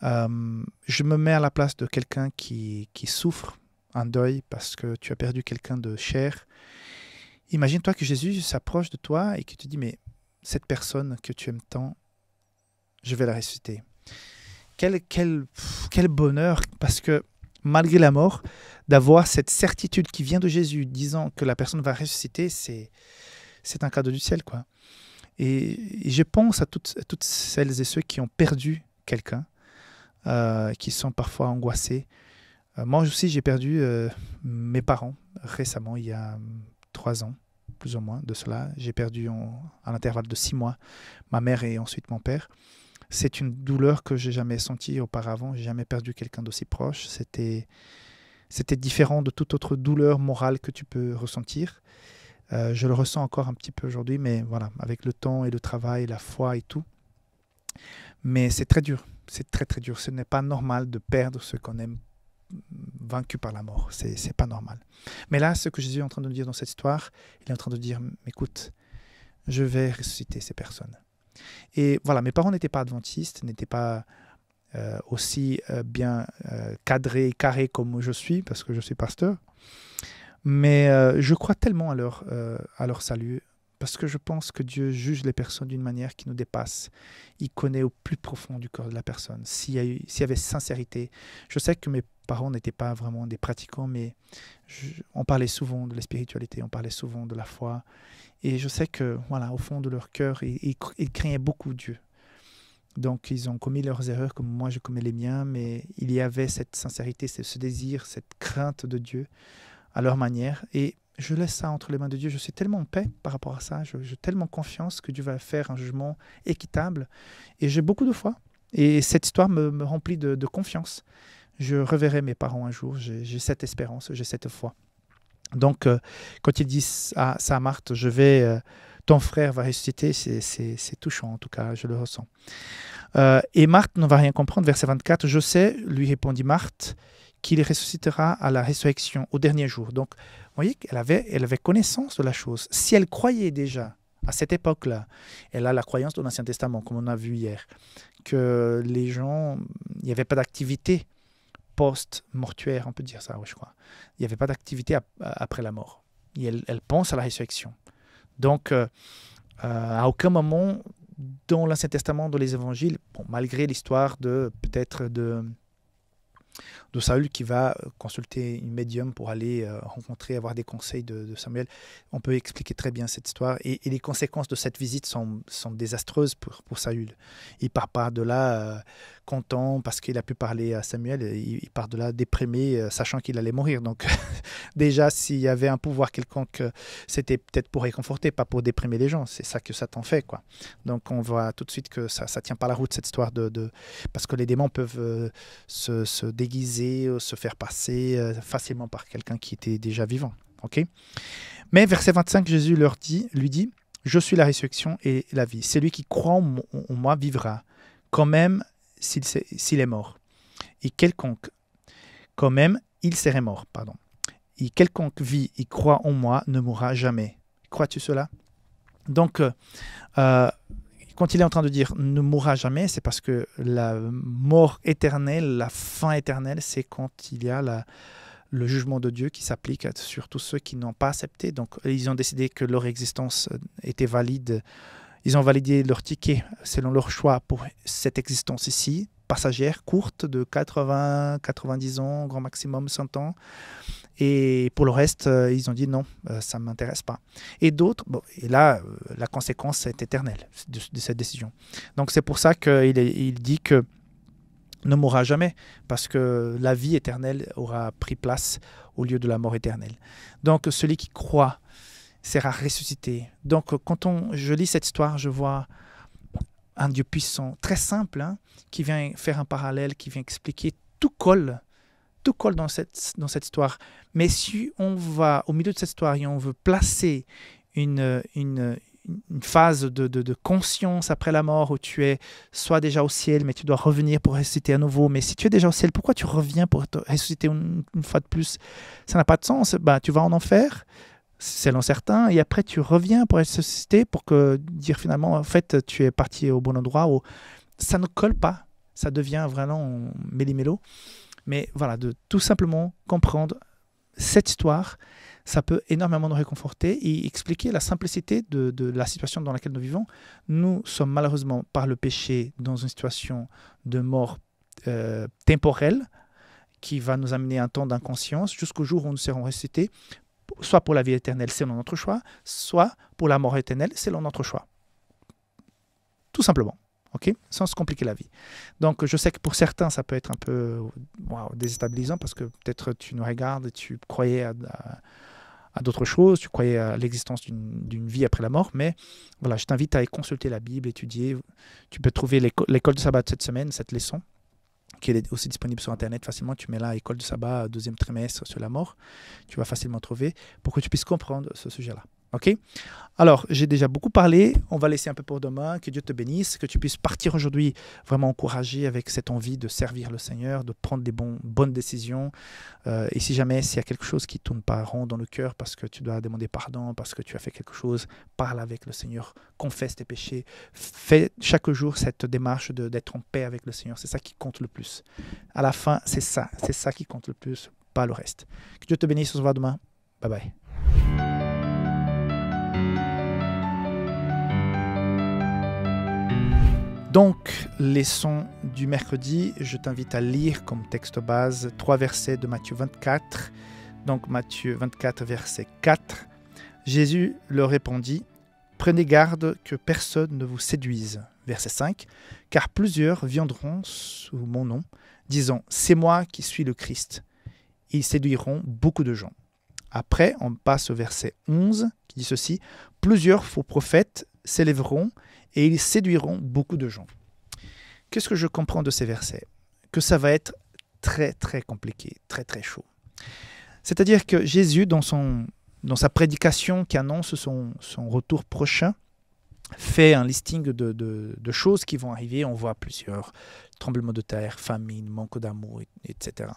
euh, je me mets à la place de quelqu'un qui, souffre un deuil parce que tu as perdu quelqu'un de cher. Imagine-toi que Jésus s'approche de toi et que te dis, mais cette personne que tu aimes tant, je vais la ressusciter. Quel, quel, quel bonheur, parce que malgré la mort, d'avoir cette certitude qui vient de Jésus disant que la personne va ressusciter, c'est c'est un cadeau du ciel. quoi. Et, je pense à toutes, toutes, celles et ceux qui ont perdu quelqu'un, euh, qui sont parfois angoissés. Euh, moi aussi, j'ai perdu euh, mes parents récemment, il y a trois ans, plus ou moins, de cela. J'ai perdu à l'intervalle de six mois ma mère et ensuite mon père. C'est une douleur que j'ai jamais sentie auparavant. J'ai jamais perdu quelqu'un d'aussi proche. C'était c'était différent de toute autre douleur morale que tu peux ressentir. Euh, je le ressens encore un petit peu aujourd'hui, mais voilà, avec le temps et le travail, la foi et tout. Mais c'est très dur, c'est très très dur. Ce n'est pas normal de perdre ce qu'on aime vaincu par la mort. C'est pas normal. Mais là, ce que Jésus est en train de dire dans cette histoire, il est en train de dire écoute, je vais ressusciter ces personnes. Et voilà, mes parents n'étaient pas adventistes, n'étaient pas euh, aussi euh, bien cadrés carrés comme je suis, parce que je suis pasteur. Mais euh, je crois tellement euh, à leur, salut parce que je pense que Dieu juge les personnes d'une manière qui nous dépasse. Il connaît au plus profond du corps de la personne. S'il y, y avait sincérité, je sais que mes parents n'étaient pas vraiment des pratiquants, mais on parlait souvent de la spiritualité, on parlait souvent de la foi. Et je sais que, voilà, au fond de leur cœur, ils, craignaient beaucoup Dieu. Donc, ils ont commis leurs erreurs comme moi, je commets les miens, mais il y avait cette sincérité, ce désir, cette crainte de Dieu à leur manière. Et je laisse ça entre les mains de Dieu. Je suis tellement en paix par rapport à ça. J'ai tellement confiance que Dieu va faire un jugement équitable. Et j'ai beaucoup de foi. Et cette histoire me, remplit de, confiance. Je reverrai mes parents un jour. J'ai cette espérance, j'ai cette foi. Donc, euh, quand il dit à, ça à Marthe, je vais, euh, ton frère va ressusciter, c'est touchant en tout cas, je le ressens. Euh, et Marthe ne va rien comprendre. Verset 24, je sais, lui répondit Marthe, qu'il ressuscitera à la résurrection, au dernier jour. Donc, vous voyez qu'elle avait, elle avait connaissance de la chose. Si elle croyait déjà à cette époque-là, elle a la croyance de l'Ancien Testament, comme on a vu hier, que les gens, il n'y avait pas d'activité post-mortuaire, on peut dire ça, je crois. Il n'y avait pas d'activité après la mort. Et elle, pense à la résurrection. Donc, euh, euh, à aucun moment dans l'Ancien Testament, dans les évangiles, malgré l'histoire de peut-être de de Saül qui va euh, consulter une médium pour aller euh, rencontrer, avoir des conseils de, Samuel. On peut expliquer très bien cette histoire. Et, les conséquences de cette visite sont, désastreuses pour, pour, Saül. Il part par de là euh, content parce qu'il a pu parler à Samuel. Il, part de là déprimé, sachant qu'il allait mourir. Donc déjà, s'il y avait un pouvoir quelconque, c'était peut-être pour réconforter, pas pour déprimer les gens. C'est ça que ça t'en fait. quoi. Donc on voit tout de suite que ça ne tient pas la route, cette histoire de, Parce que les démons peuvent se, se euh, se faire passer euh, facilement par quelqu'un qui était déjà vivant. ok Mais verset 25, Jésus leur dit, lui dit, Je suis la résurrection et la vie. Celui qui croit en moi vivra, quand même s'il est mort. Et quelconque, quand même, il serait mort. Pardon. Et quelconque vit et croit en moi ne mourra jamais. Crois-tu cela Donc, euh, euh quand il est en train de dire ne mourra jamais, c'est parce que la mort éternelle, la fin éternelle, c'est quand il y a le jugement de Dieu qui s'applique sur tous ceux qui n'ont pas accepté. Donc ils ont décidé que leur existence euh, était valide. Ils ont validé leur ticket selon leur choix pour cette existence ici, passagère, courte, de 80, 90 ans, grand maximum 100 ans. Et pour le reste, euh, ils ont dit non, euh, ça ne m'intéresse pas. Et d'autres, bon, et là, euh, la conséquence est éternelle de, cette décision. Donc c'est pour ça qu'il il dit que ne mourra jamais, parce que la vie éternelle aura pris place au lieu de la mort éternelle. Donc celui qui croit sera ressuscité. Donc quand on, je lis cette histoire, je vois un Dieu puissant, très simple, hein, qui vient faire un parallèle, qui vient expliquer, tout colle tout colle dans cette, dans cette histoire. Mais si on va au milieu de cette histoire et on veut placer une, une, phase de, de, conscience après la mort où tu es soit déjà au ciel, mais tu dois revenir pour ressusciter à nouveau. Mais si tu es déjà au ciel, pourquoi tu reviens pour ressusciter une, fois de plus Ça n'a pas de sens. Ben, tu vas en enfer, selon certains, et après tu reviens pour ressusciter pour que dire finalement, en fait, tu es parti au bon endroit. ça ne colle pas. Ça devient vraiment mélimélo. mélo mais voilà, de tout simplement comprendre cette histoire, ça peut énormément nous réconforter et expliquer la simplicité de, la situation dans laquelle nous vivons. Nous sommes malheureusement, par le péché, dans une situation de mort euh, temporelle qui va nous amener un temps d'inconscience jusqu'au jour où nous serons ressuscités, soit pour la vie éternelle selon notre choix, soit pour la mort éternelle selon notre choix. Tout simplement ok Sans se compliquer la vie. Donc, je sais que pour certains, ça peut être un peu déstabilisant parce que peut-être tu nous regardes et tu croyais à, d'autres choses, tu croyais à l'existence d'une vie après la mort, mais voilà, je t'invite à aller consulter la Bible, étudier. Tu peux trouver l'école de sabbat cette semaine, cette leçon, qui est aussi disponible sur Internet facilement. Tu mets là école de sabbat, deuxième trimestre sur la mort. Tu vas facilement trouver pour que tu puisses comprendre ce sujet-là. OK alors, j'ai déjà beaucoup parlé. On va laisser un peu pour demain. Que Dieu te bénisse, que tu puisses partir aujourd'hui vraiment encouragé avec cette envie de servir le Seigneur, de prendre des bonnes décisions. Euh, et si jamais s'il y a quelque chose qui ne tourne pas rond dans le cœur parce que tu dois demander pardon, parce que tu as fait quelque chose, parle avec le Seigneur, confesse tes péchés. Fais chaque jour cette démarche d'être en paix avec le Seigneur. C'est ça qui compte le plus. À la fin, c'est ça. C'est ça qui compte le plus, pas le reste. Que Dieu te bénisse. On se voit demain. Bye bye. Donc, les sons du mercredi, je t'invite à lire comme texte base trois versets de Matthieu 24. Donc, Matthieu 24, verset 4. Jésus leur répondit Prenez garde que personne ne vous séduise. Verset 5. Car plusieurs viendront sous mon nom, disant C'est moi qui suis le Christ. Ils séduiront beaucoup de gens. Après, on passe au verset 11 qui dit ceci Plusieurs faux prophètes s'élèveront et ils séduiront beaucoup de gens. Qu'est-ce que je comprends de ces versets Que ça va être très très compliqué, très très chaud. C'est-à-dire que Jésus, dans, son, dans sa prédication qui annonce son, retour prochain, fait un listing de, choses qui vont arriver. On voit plusieurs tremblements de terre, famine, manque d'amour, etc.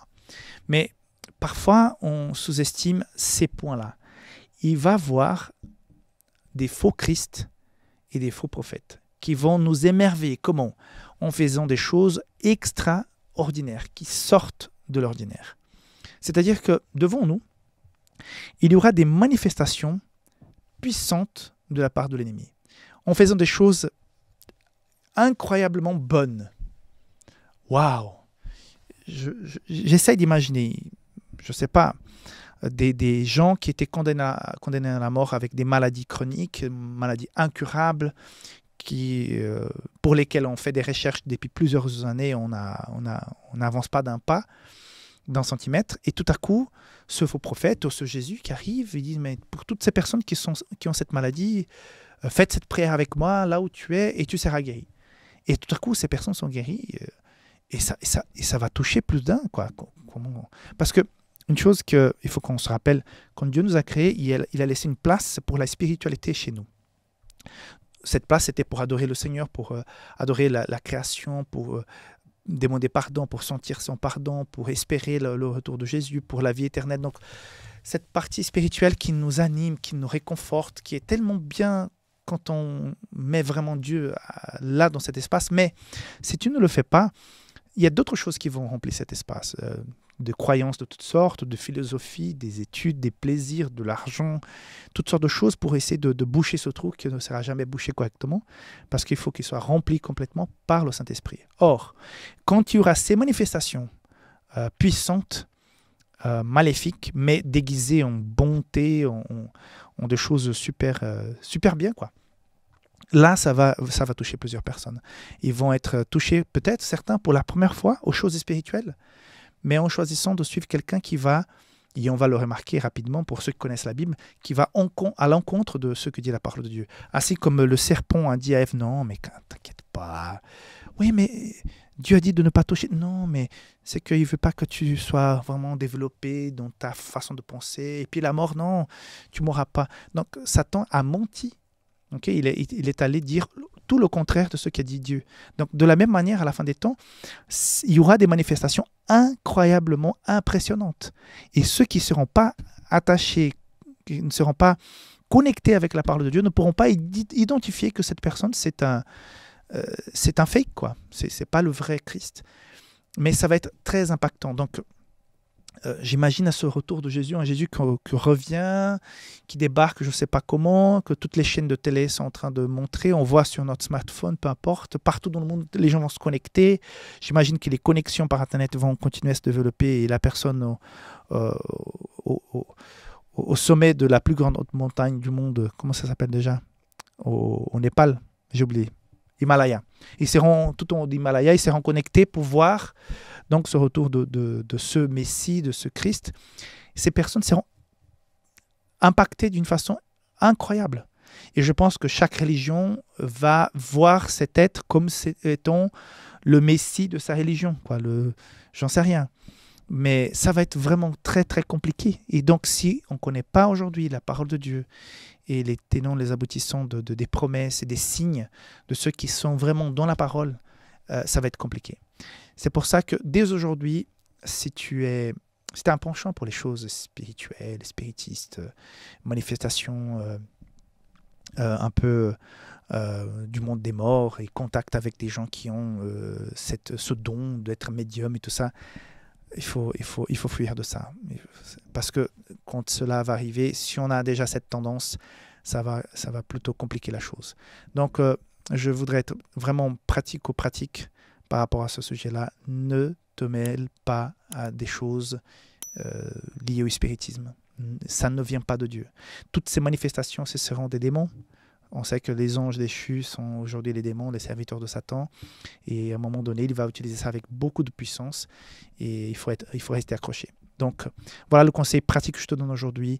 Mais parfois, on sous-estime ces points-là. Il va voir des faux Christ et des faux prophètes qui vont nous émerveiller. Comment En faisant des choses extraordinaires, qui sortent de l'ordinaire. C'est-à-dire que devant nous, il y aura des manifestations puissantes de la part de l'ennemi, en faisant des choses incroyablement bonnes. Waouh J'essaye d'imaginer, je ne sais pas, des, gens qui étaient condamnés à, condamnés à la mort avec des maladies chroniques, maladies incurables, qui, euh, pour lesquelles on fait des recherches depuis plusieurs années, on n'avance pas d'un pas, d'un centimètre, et tout à coup, ce faux prophète ou ce Jésus qui arrive, il dit, mais pour toutes ces personnes qui, sont, qui ont cette maladie, euh, faites cette prière avec moi, là où tu es, et tu seras guéri. Et tout à coup, ces personnes sont guéries, euh, et, ça, ça, ça va toucher plus d'un. Parce que une chose qu'il faut qu'on se rappelle, quand Dieu nous a créés, il, a laissé une place pour la spiritualité chez nous cette place était pour adorer le Seigneur, pour euh, adorer la, création, pour euh, demander pardon, pour sentir son pardon, pour espérer le, retour de Jésus, pour la vie éternelle. Donc cette partie spirituelle qui nous anime, qui nous réconforte, qui est tellement bien quand on met vraiment Dieu euh, là dans cet espace. Mais si tu ne le fais pas, il y a d'autres choses qui vont remplir cet espace de croyances de toutes sortes, de philosophies, des études, des plaisirs, de l'argent, toutes sortes de choses pour essayer de, boucher ce trou qui ne sera jamais bouché correctement, parce qu'il faut qu'il soit rempli complètement par le Saint-Esprit. Or, quand il y aura ces manifestations euh, puissantes, euh, maléfiques, mais déguisées en bonté, en, des choses super, euh, super bien, quoi là, ça va, ça va toucher plusieurs personnes. Ils vont être touchés, peut-être certains, pour la première fois aux choses spirituelles mais en choisissant de suivre quelqu'un qui va, et on va le remarquer rapidement pour ceux qui connaissent la Bible, qui va à l'encontre de ce que dit la parole de Dieu. Ainsi comme le serpent a dit à Eve non, mais t'inquiète pas. Oui, mais Dieu a dit de ne pas toucher. Non, mais c'est qu'il ne veut pas que tu sois vraiment développé dans ta façon de penser. Et puis la mort, non, tu mourras pas. Donc Satan a menti. il est allé dire tout le contraire de ce qu'a dit Dieu. Donc de la même manière, à la fin des temps, il y aura des manifestations incroyablement impressionnantes. Et ceux qui ne seront pas attachés, qui ne seront pas connectés avec la parole de Dieu, ne pourront pas identifier que cette personne, c'est un, euh, c'est un fake, quoi. C'est pas le vrai Christ. Mais ça va être très impactant. Donc euh, j'imagine à ce retour de Jésus, un Jésus qui, revient, qui débarque, je ne sais pas comment, que toutes les chaînes de télé sont en train de montrer, on voit sur notre smartphone, peu importe, partout dans le monde, les gens vont se connecter. J'imagine que les connexions par Internet vont continuer à se développer et la personne au, euh, sommet de la plus grande haute montagne du monde, comment ça s'appelle déjà au, Népal, j'ai oublié, Himalaya. Ils seront tout en haut d'Himalaya, ils seront connectés pour voir donc ce retour de, ce Messie, de ce Christ, ces personnes seront impactées d'une façon incroyable. Et je pense que chaque religion va voir cet être comme étant le Messie de sa religion. Quoi, le, j'en sais rien. Mais ça va être vraiment très très compliqué. Et donc si on ne connaît pas aujourd'hui la parole de Dieu et les tenants, les aboutissants de, des promesses et des signes de ceux qui sont vraiment dans la parole, euh, ça va être compliqué. C'est pour ça que dès aujourd'hui, si tu es si un penchant pour les choses spirituelles, spiritistes, euh, manifestations euh, euh, un peu du monde des morts et contact avec des gens qui ont cette, ce don d'être médium et tout ça, il faut, il, faut, il faut fuir de ça. Parce que quand cela va arriver, si on a déjà cette tendance, ça va, ça va plutôt compliquer la chose. Donc, je voudrais être vraiment pratique aux pratique par rapport à ce sujet-là, ne te mêle pas à des choses euh, liées au spiritisme. Ça ne vient pas de Dieu. Toutes ces manifestations, ce seront des démons. On sait que les anges déchus sont aujourd'hui les démons, les serviteurs de Satan. Et à un moment donné, il va utiliser ça avec beaucoup de puissance. Et il faut, être, il faut rester accroché. Donc voilà le conseil pratique que je te donne aujourd'hui.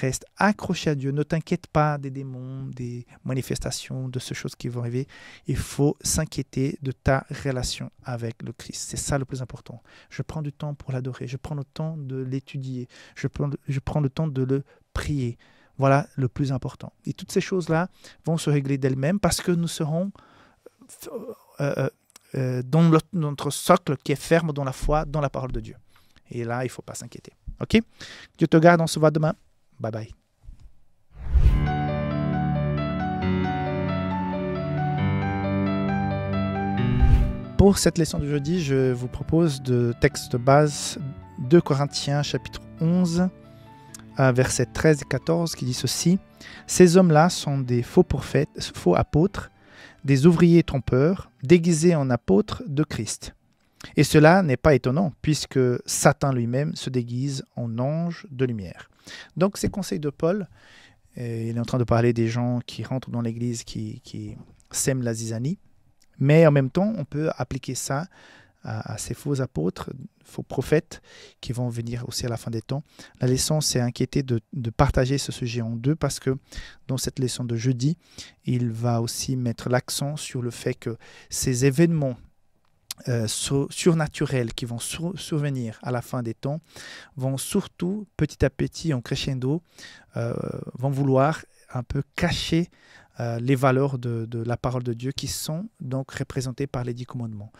Reste accroché à Dieu. Ne t'inquiète pas des démons, des manifestations, de ces choses qui vont arriver. Il faut s'inquiéter de ta relation avec le Christ. C'est ça le plus important. Je prends du temps pour l'adorer. Je prends le temps de l'étudier. Je prends, je prends le temps de le prier. Voilà le plus important. Et toutes ces choses-là vont se régler d'elles-mêmes parce que nous serons euh, euh, euh, dans notre socle qui est ferme dans la foi, dans la parole de Dieu. Et là, il ne faut pas s'inquiéter. OK Dieu te garde, on se voit demain. Bye bye. Pour cette leçon du jeudi, je vous propose de texte de base 2 Corinthiens chapitre 11, euh, versets 13 et 14 qui dit ceci. Ces hommes-là sont des faux prophètes, faux apôtres, des ouvriers trompeurs, déguisés en apôtres de Christ. Et cela n'est pas étonnant, puisque Satan lui-même se déguise en ange de lumière. Donc ces conseils de Paul, euh, il est en train de parler des gens qui rentrent dans l'Église, qui, sèment la zizanie, mais en même temps, on peut appliquer ça à, ces faux apôtres, faux prophètes, qui vont venir aussi à la fin des temps. La leçon, c'est inquiéter de partager ce sujet en deux, parce que dans cette leçon de jeudi, il va aussi mettre l'accent sur le fait que ces événements euh, surnaturels qui vont survenir à la fin des temps vont surtout petit à petit en crescendo euh, vont vouloir un peu cacher euh, les valeurs de, de, la parole de Dieu qui sont donc représentées par les dix commandements.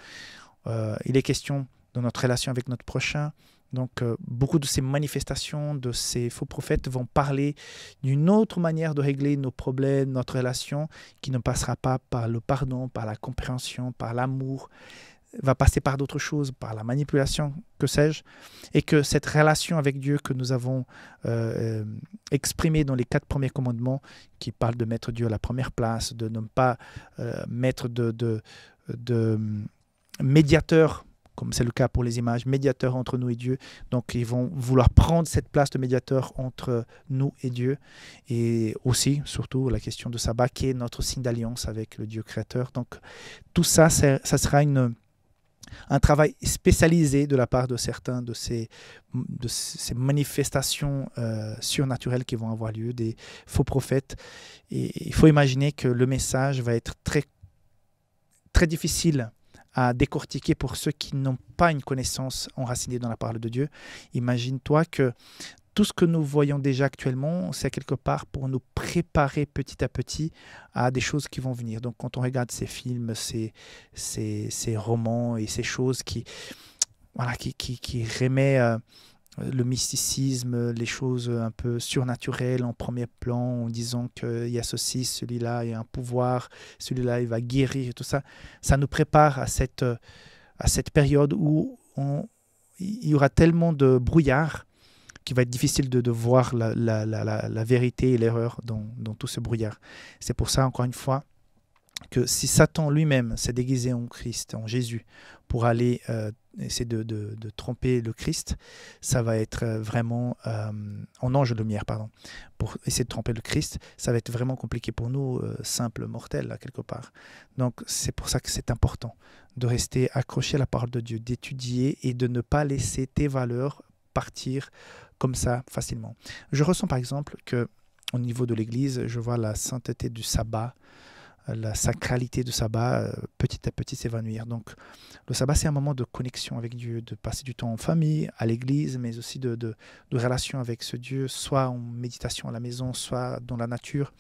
Euh, il est question de notre relation avec notre prochain. Donc beaucoup de ces manifestations, de ces faux prophètes vont parler d'une autre manière de régler nos problèmes, notre relation, qui ne passera pas par le pardon, par la compréhension, par l'amour, va passer par d'autres choses, par la manipulation, que sais-je, et que cette relation avec Dieu que nous avons euh, euh, exprimée dans les quatre premiers commandements, qui parlent de mettre Dieu à la première place, de ne pas euh, mettre de, de, de médiateur, comme c'est le cas pour les images, médiateur entre nous et Dieu, donc ils vont vouloir prendre cette place de médiateur entre nous et Dieu, et aussi, surtout, la question de sabbat, qui est notre signe d'alliance avec le Dieu créateur. Donc tout ça, ça sera une un travail spécialisé de la part de certains de ces, ces manifestations euh, surnaturelles qui vont avoir lieu, des faux prophètes. Et il faut imaginer que le message va être très, très difficile à décortiquer pour ceux qui n'ont pas une connaissance enracinée dans la parole de Dieu. Imagine-toi que tout ce que nous voyons déjà actuellement, c'est quelque part pour nous préparer petit à petit à des choses qui vont venir. Donc quand on regarde ces films, ces, ces, romans et ces choses qui, voilà, qui, qui, qui remet euh, le mysticisme, les choses un peu surnaturelles en premier plan, en disant qu'il euh, y a ceci, celui-là, il y a un pouvoir, celui-là, il va guérir, et tout ça, ça nous prépare à cette, euh, à cette période où il y aura tellement de brouillard qui va être difficile de, voir la, vérité et l'erreur dans, tout ce brouillard. C'est pour ça, encore une fois, que si Satan lui-même s'est déguisé en Christ, en Jésus, pour aller euh, essayer de, tromper le Christ, ça va être euh, vraiment euh, en ange de lumière, pardon, pour essayer de tromper le Christ, ça va être vraiment compliqué pour nous, simples mortels, là, quelque part. Donc c'est pour ça que c'est important de rester accroché à la parole de Dieu, d'étudier et de ne pas laisser tes valeurs partir comme ça facilement. Je ressens par exemple que au niveau de l'Église, je vois la sainteté du sabbat, euh, la sacralité du sabbat euh, petit à petit s'évanouir. Donc le sabbat, c'est un moment de connexion avec Dieu, de passer du temps en famille, à l'Église, mais aussi de, de, de relation avec ce Dieu, soit en méditation à la maison, soit dans la nature.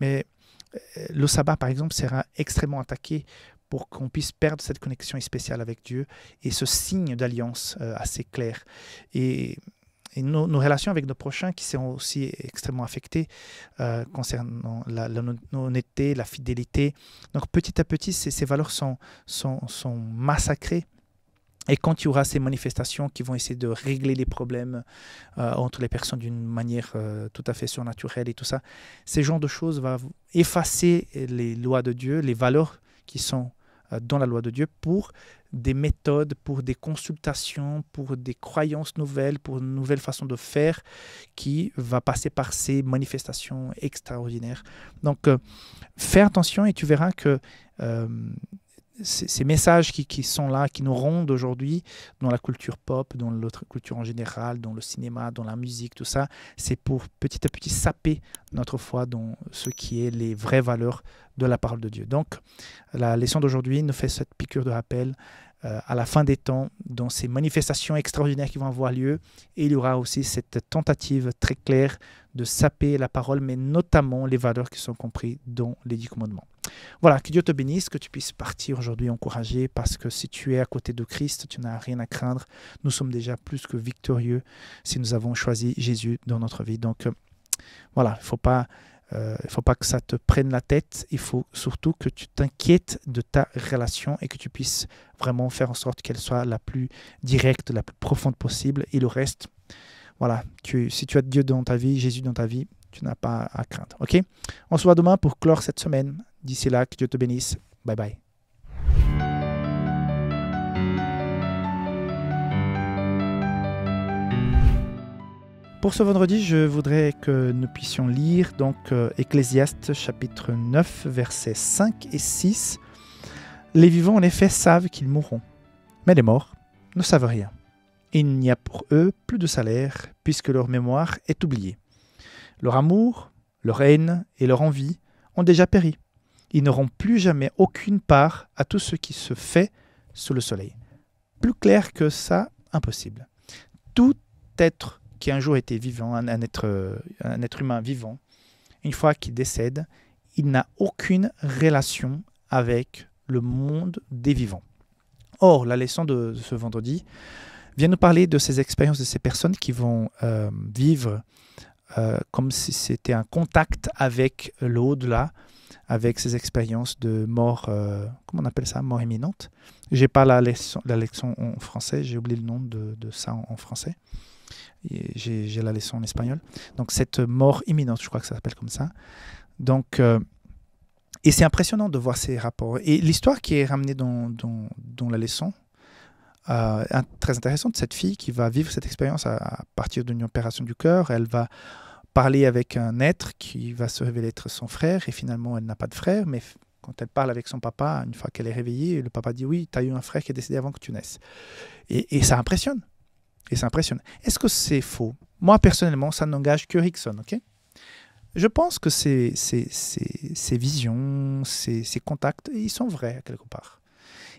Mais euh, le sabbat, par exemple, sera extrêmement attaqué pour qu'on puisse perdre cette connexion spéciale avec Dieu et ce signe d'alliance assez clair. Et et nos, relations avec nos prochains qui sont aussi extrêmement affectées euh, concernant l'honnêteté, la, la, fidélité. Donc petit à petit, ces, ces valeurs sont, sont, sont, massacrées. Et quand il y aura ces manifestations qui vont essayer de régler les problèmes euh, entre les personnes d'une manière euh, tout à fait surnaturelle et tout ça, ces genres de choses vont effacer les lois de Dieu, les valeurs qui sont dans la loi de Dieu pour des méthodes, pour des consultations, pour des croyances nouvelles, pour une nouvelle façon de faire qui va passer par ces manifestations extraordinaires. Donc, euh, fais attention et tu verras que euh, ces, messages qui, qui, sont là, qui nous rondent aujourd'hui dans la culture pop, dans l'autre culture en général, dans le cinéma, dans la musique, tout ça, c'est pour petit à petit saper notre foi dans ce qui est les vraies valeurs de la parole de Dieu. Donc, la leçon d'aujourd'hui nous fait cette piqûre de rappel. Euh, à la fin des temps, dans ces manifestations extraordinaires qui vont avoir lieu, et il y aura aussi cette tentative très claire de saper la parole, mais notamment les valeurs qui sont comprises dans les dix commandements. Voilà, que Dieu te bénisse, que tu puisses partir aujourd'hui encouragé, parce que si tu es à côté de Christ, tu n'as rien à craindre. Nous sommes déjà plus que victorieux si nous avons choisi Jésus dans notre vie. Donc euh, voilà, il faut pas... Euh, il faut pas que ça te prenne la tête, il faut surtout que tu t'inquiètes de ta relation et que tu puisses vraiment faire en sorte qu'elle soit la plus directe, la plus profonde possible. Et le reste, voilà, tu, si tu as Dieu dans ta vie, Jésus dans ta vie, tu n'as pas à craindre. OK On se voit demain pour clore cette semaine. D'ici là, que Dieu te bénisse. Bye bye. Pour ce vendredi, je voudrais que nous puissions lire donc euh, Ecclésiaste chapitre 9 versets 5 et 6. Les vivants en effet savent qu'ils mourront, mais les morts ne savent rien il n'y a pour eux plus de salaire, puisque leur mémoire est oubliée. Leur amour, leur haine et leur envie ont déjà péri. Ils n'auront plus jamais aucune part à tout ce qui se fait sous le soleil. Plus clair que ça, impossible. Tout être qui un jour était vivant, être, euh, un être humain vivant, une fois qu'il décède, il n'a aucune relation avec le monde des vivants. Or, la leçon de ce vendredi Viens nous parler de ces expériences de ces personnes qui vont euh, vivre euh, comme si c'était un contact avec lau delà avec ces expériences de mort, euh, comment on appelle ça, mort imminente. J'ai pas la leçon, la leçon en français, j'ai oublié le nom de, de ça en, en français. J'ai la leçon en espagnol. Donc cette mort imminente, je crois que ça s'appelle comme ça. Donc et c'est impressionnant de voir ces rapports. Et l'histoire qui est ramenée dans, dans, dans la leçon, euh, très intéressante, cette fille qui va vivre cette expérience à, partir d'une opération du cœur. Elle va parler avec un être qui va se révéler être son frère, et finalement, elle n'a pas de frère, mais quand elle parle avec son papa, une fois qu'elle est réveillée, le papa dit Oui, tu as eu un frère qui est décédé avant que tu naisses. Et, ça impressionne. Et ça impressionne. Est-ce que c'est faux Moi, personnellement, ça n'engage que Rickson, ok je pense que ces visions, ces, contacts, ils sont vrais quelque part.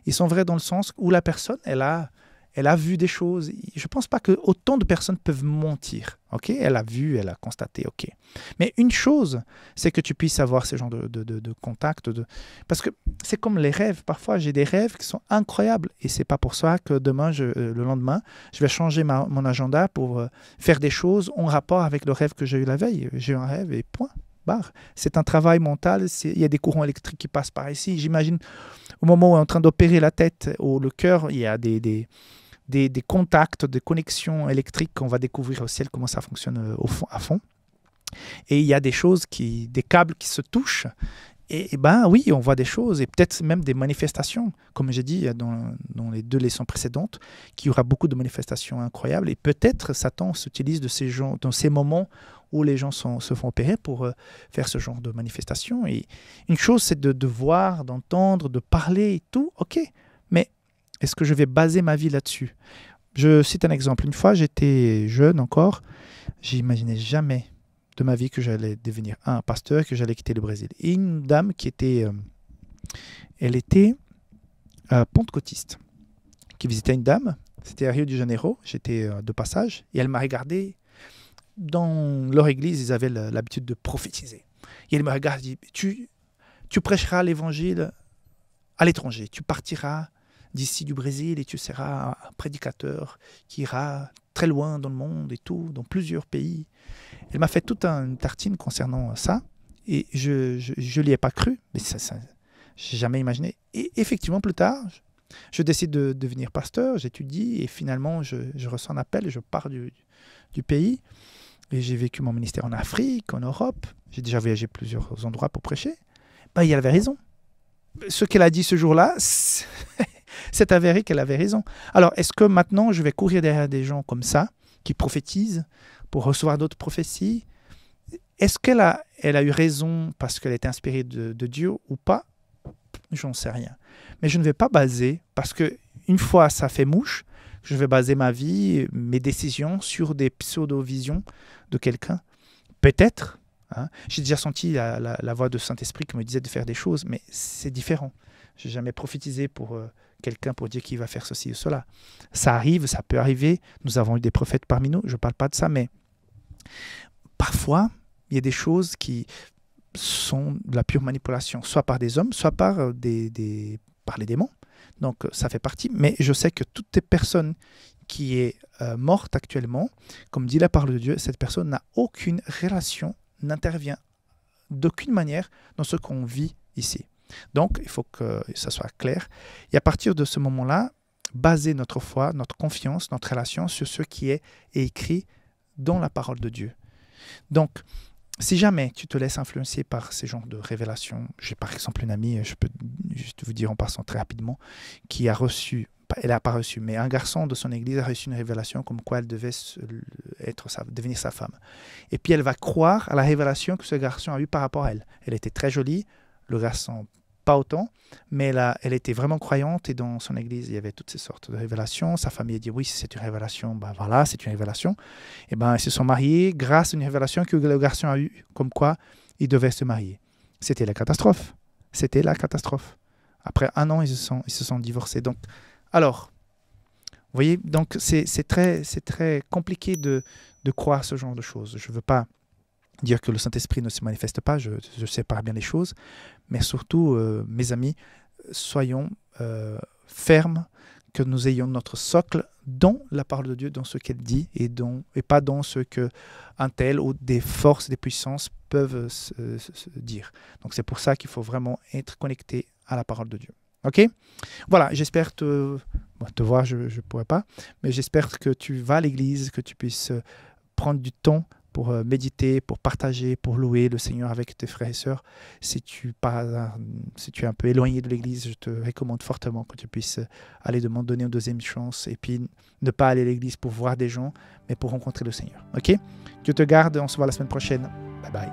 Ils sont vrais dans le sens où la personne, elle a, elle a vu des choses. Je ne pense pas que autant de personnes peuvent mentir. Ok, elle a vu, elle a constaté. Ok, mais une chose, c'est que tu puisses avoir ce genre de, de, de, contact, de... parce que c'est comme les rêves. Parfois, j'ai des rêves qui sont incroyables, et c'est pas pour ça que demain, je, euh, le lendemain, je vais changer ma, mon agenda pour euh, faire des choses en rapport avec le rêve que j'ai eu la veille. J'ai eu un rêve et point. C'est un travail mental. Il y a des courants électriques qui passent par ici. J'imagine au moment où on est en train d'opérer la tête ou le cœur, il y a des, des, contacts, des connexions électriques qu'on va découvrir au ciel comment ça fonctionne euh, au fond, à fond. Et il y a des choses qui, des câbles qui se touchent. Et, ben oui, on voit des choses et peut-être même des manifestations. Comme j'ai dit dans, les deux leçons précédentes, qu'il y aura beaucoup de manifestations incroyables. Et peut-être Satan s'utilise de ces gens, dans ces moments où les gens se font opérer pour euh, faire ce genre de manifestation. Et une chose, c'est de, voir, d'entendre, de parler et tout, ok, mais est-ce que je vais baser ma vie là-dessus Je cite un exemple. Une fois, j'étais jeune encore, j'imaginais jamais de ma vie que j'allais devenir un pasteur, que j'allais quitter le Brésil. Et une dame qui était, euh, elle était euh, pentecôtiste, qui visitait une dame, c'était à Rio de Janeiro, j'étais de passage, et elle m'a regardé dans leur église, ils avaient l'habitude de prophétiser. Et il me regarde dit tu, tu prêcheras l'évangile à l'étranger. Tu partiras d'ici du Brésil et tu seras un prédicateur qui ira très loin dans le monde et tout, dans plusieurs pays. Elle m'a fait toute une tartine concernant ça et je ne l'y ai pas cru, mais ça, ça j'ai jamais imaginé. Et effectivement, plus tard, je, décide de, devenir pasteur, j'étudie et finalement, je, ressens reçois un appel, je pars du, du pays et j'ai vécu mon ministère en Afrique, en Europe, j'ai déjà voyagé plusieurs endroits pour prêcher, bah, il avait raison. Ce qu'elle a dit ce jour-là, c'est avéré qu'elle avait raison. Alors, est-ce que maintenant je vais courir derrière des gens comme ça, qui prophétisent, pour recevoir d'autres prophéties Est-ce qu'elle a, elle a eu raison parce qu'elle était inspirée de, de Dieu ou pas J'en sais rien. Mais je ne vais pas baser, parce que une fois ça fait mouche, je vais baser ma vie, mes décisions sur des pseudo-visions de quelqu'un, peut-être, hein, j'ai déjà senti la, voix de Saint-Esprit qui me disait de faire des choses, mais c'est différent. Je n'ai jamais prophétisé pour euh, quelqu'un pour dire qu'il va faire ceci ou cela. Ça arrive, ça peut arriver. Nous avons eu des prophètes parmi nous, je ne parle pas de ça, mais parfois, il y a des choses qui sont de la pure manipulation, soit par des hommes, soit par, euh, des, les démons. Donc ça fait partie. Mais je sais que toutes les personnes qui est euh, morte actuellement, comme dit la parole de Dieu, cette personne n'a aucune relation, n'intervient d'aucune manière dans ce qu'on vit ici. Donc, il faut que ça soit clair. Et à partir de ce moment-là, baser notre foi, notre confiance, notre relation sur ce qui est écrit dans la parole de Dieu. Donc, si jamais tu te laisses influencer par ces genres de révélations, j'ai par exemple une amie, je peux juste vous dire en passant très rapidement, qui a reçu elle n'a pas reçu, mais un garçon de son église a reçu une révélation comme quoi elle devait être devenir sa femme. Et puis elle va croire à la révélation que ce garçon a eue par rapport à elle. Elle était très jolie, le garçon pas autant, mais elle, était vraiment croyante et dans son église il y avait toutes ces sortes de révélations. Sa famille dit oui, c'est une révélation, ben voilà, c'est une révélation. Et ben ils se sont mariés grâce à une révélation que le garçon a eue, comme quoi il devait se marier. C'était la catastrophe. C'était la catastrophe. Après un an, ils se sont, ils se sont divorcés. Donc, alors, vous voyez, donc c'est très, très compliqué de, croire ce genre de choses. Je ne veux pas dire que le Saint-Esprit ne se manifeste pas, je, sais pas bien les choses, mais surtout, euh, mes amis, soyons euh, fermes, que nous ayons notre socle dans la parole de Dieu, dans ce qu'elle dit, et, pas dans ce que un tel ou des forces, des puissances peuvent dire. Donc c'est pour ça qu'il faut vraiment être connecté à la parole de Dieu. OK Voilà, j'espère te, voir, je ne pourrai pas, mais j'espère que tu vas à l'église, que tu puisses euh, prendre du temps pour euh, méditer, pour partager, pour louer le Seigneur avec tes frères et sœurs. Si tu, pas, euh, si tu es un peu éloigné de l'Église, je te recommande fortement que tu puisses aller demander une deuxième chance et puis ne pas aller à l'Église pour voir des gens, mais pour rencontrer le Seigneur. Ok Dieu te garde, on se voit la semaine prochaine. Bye bye.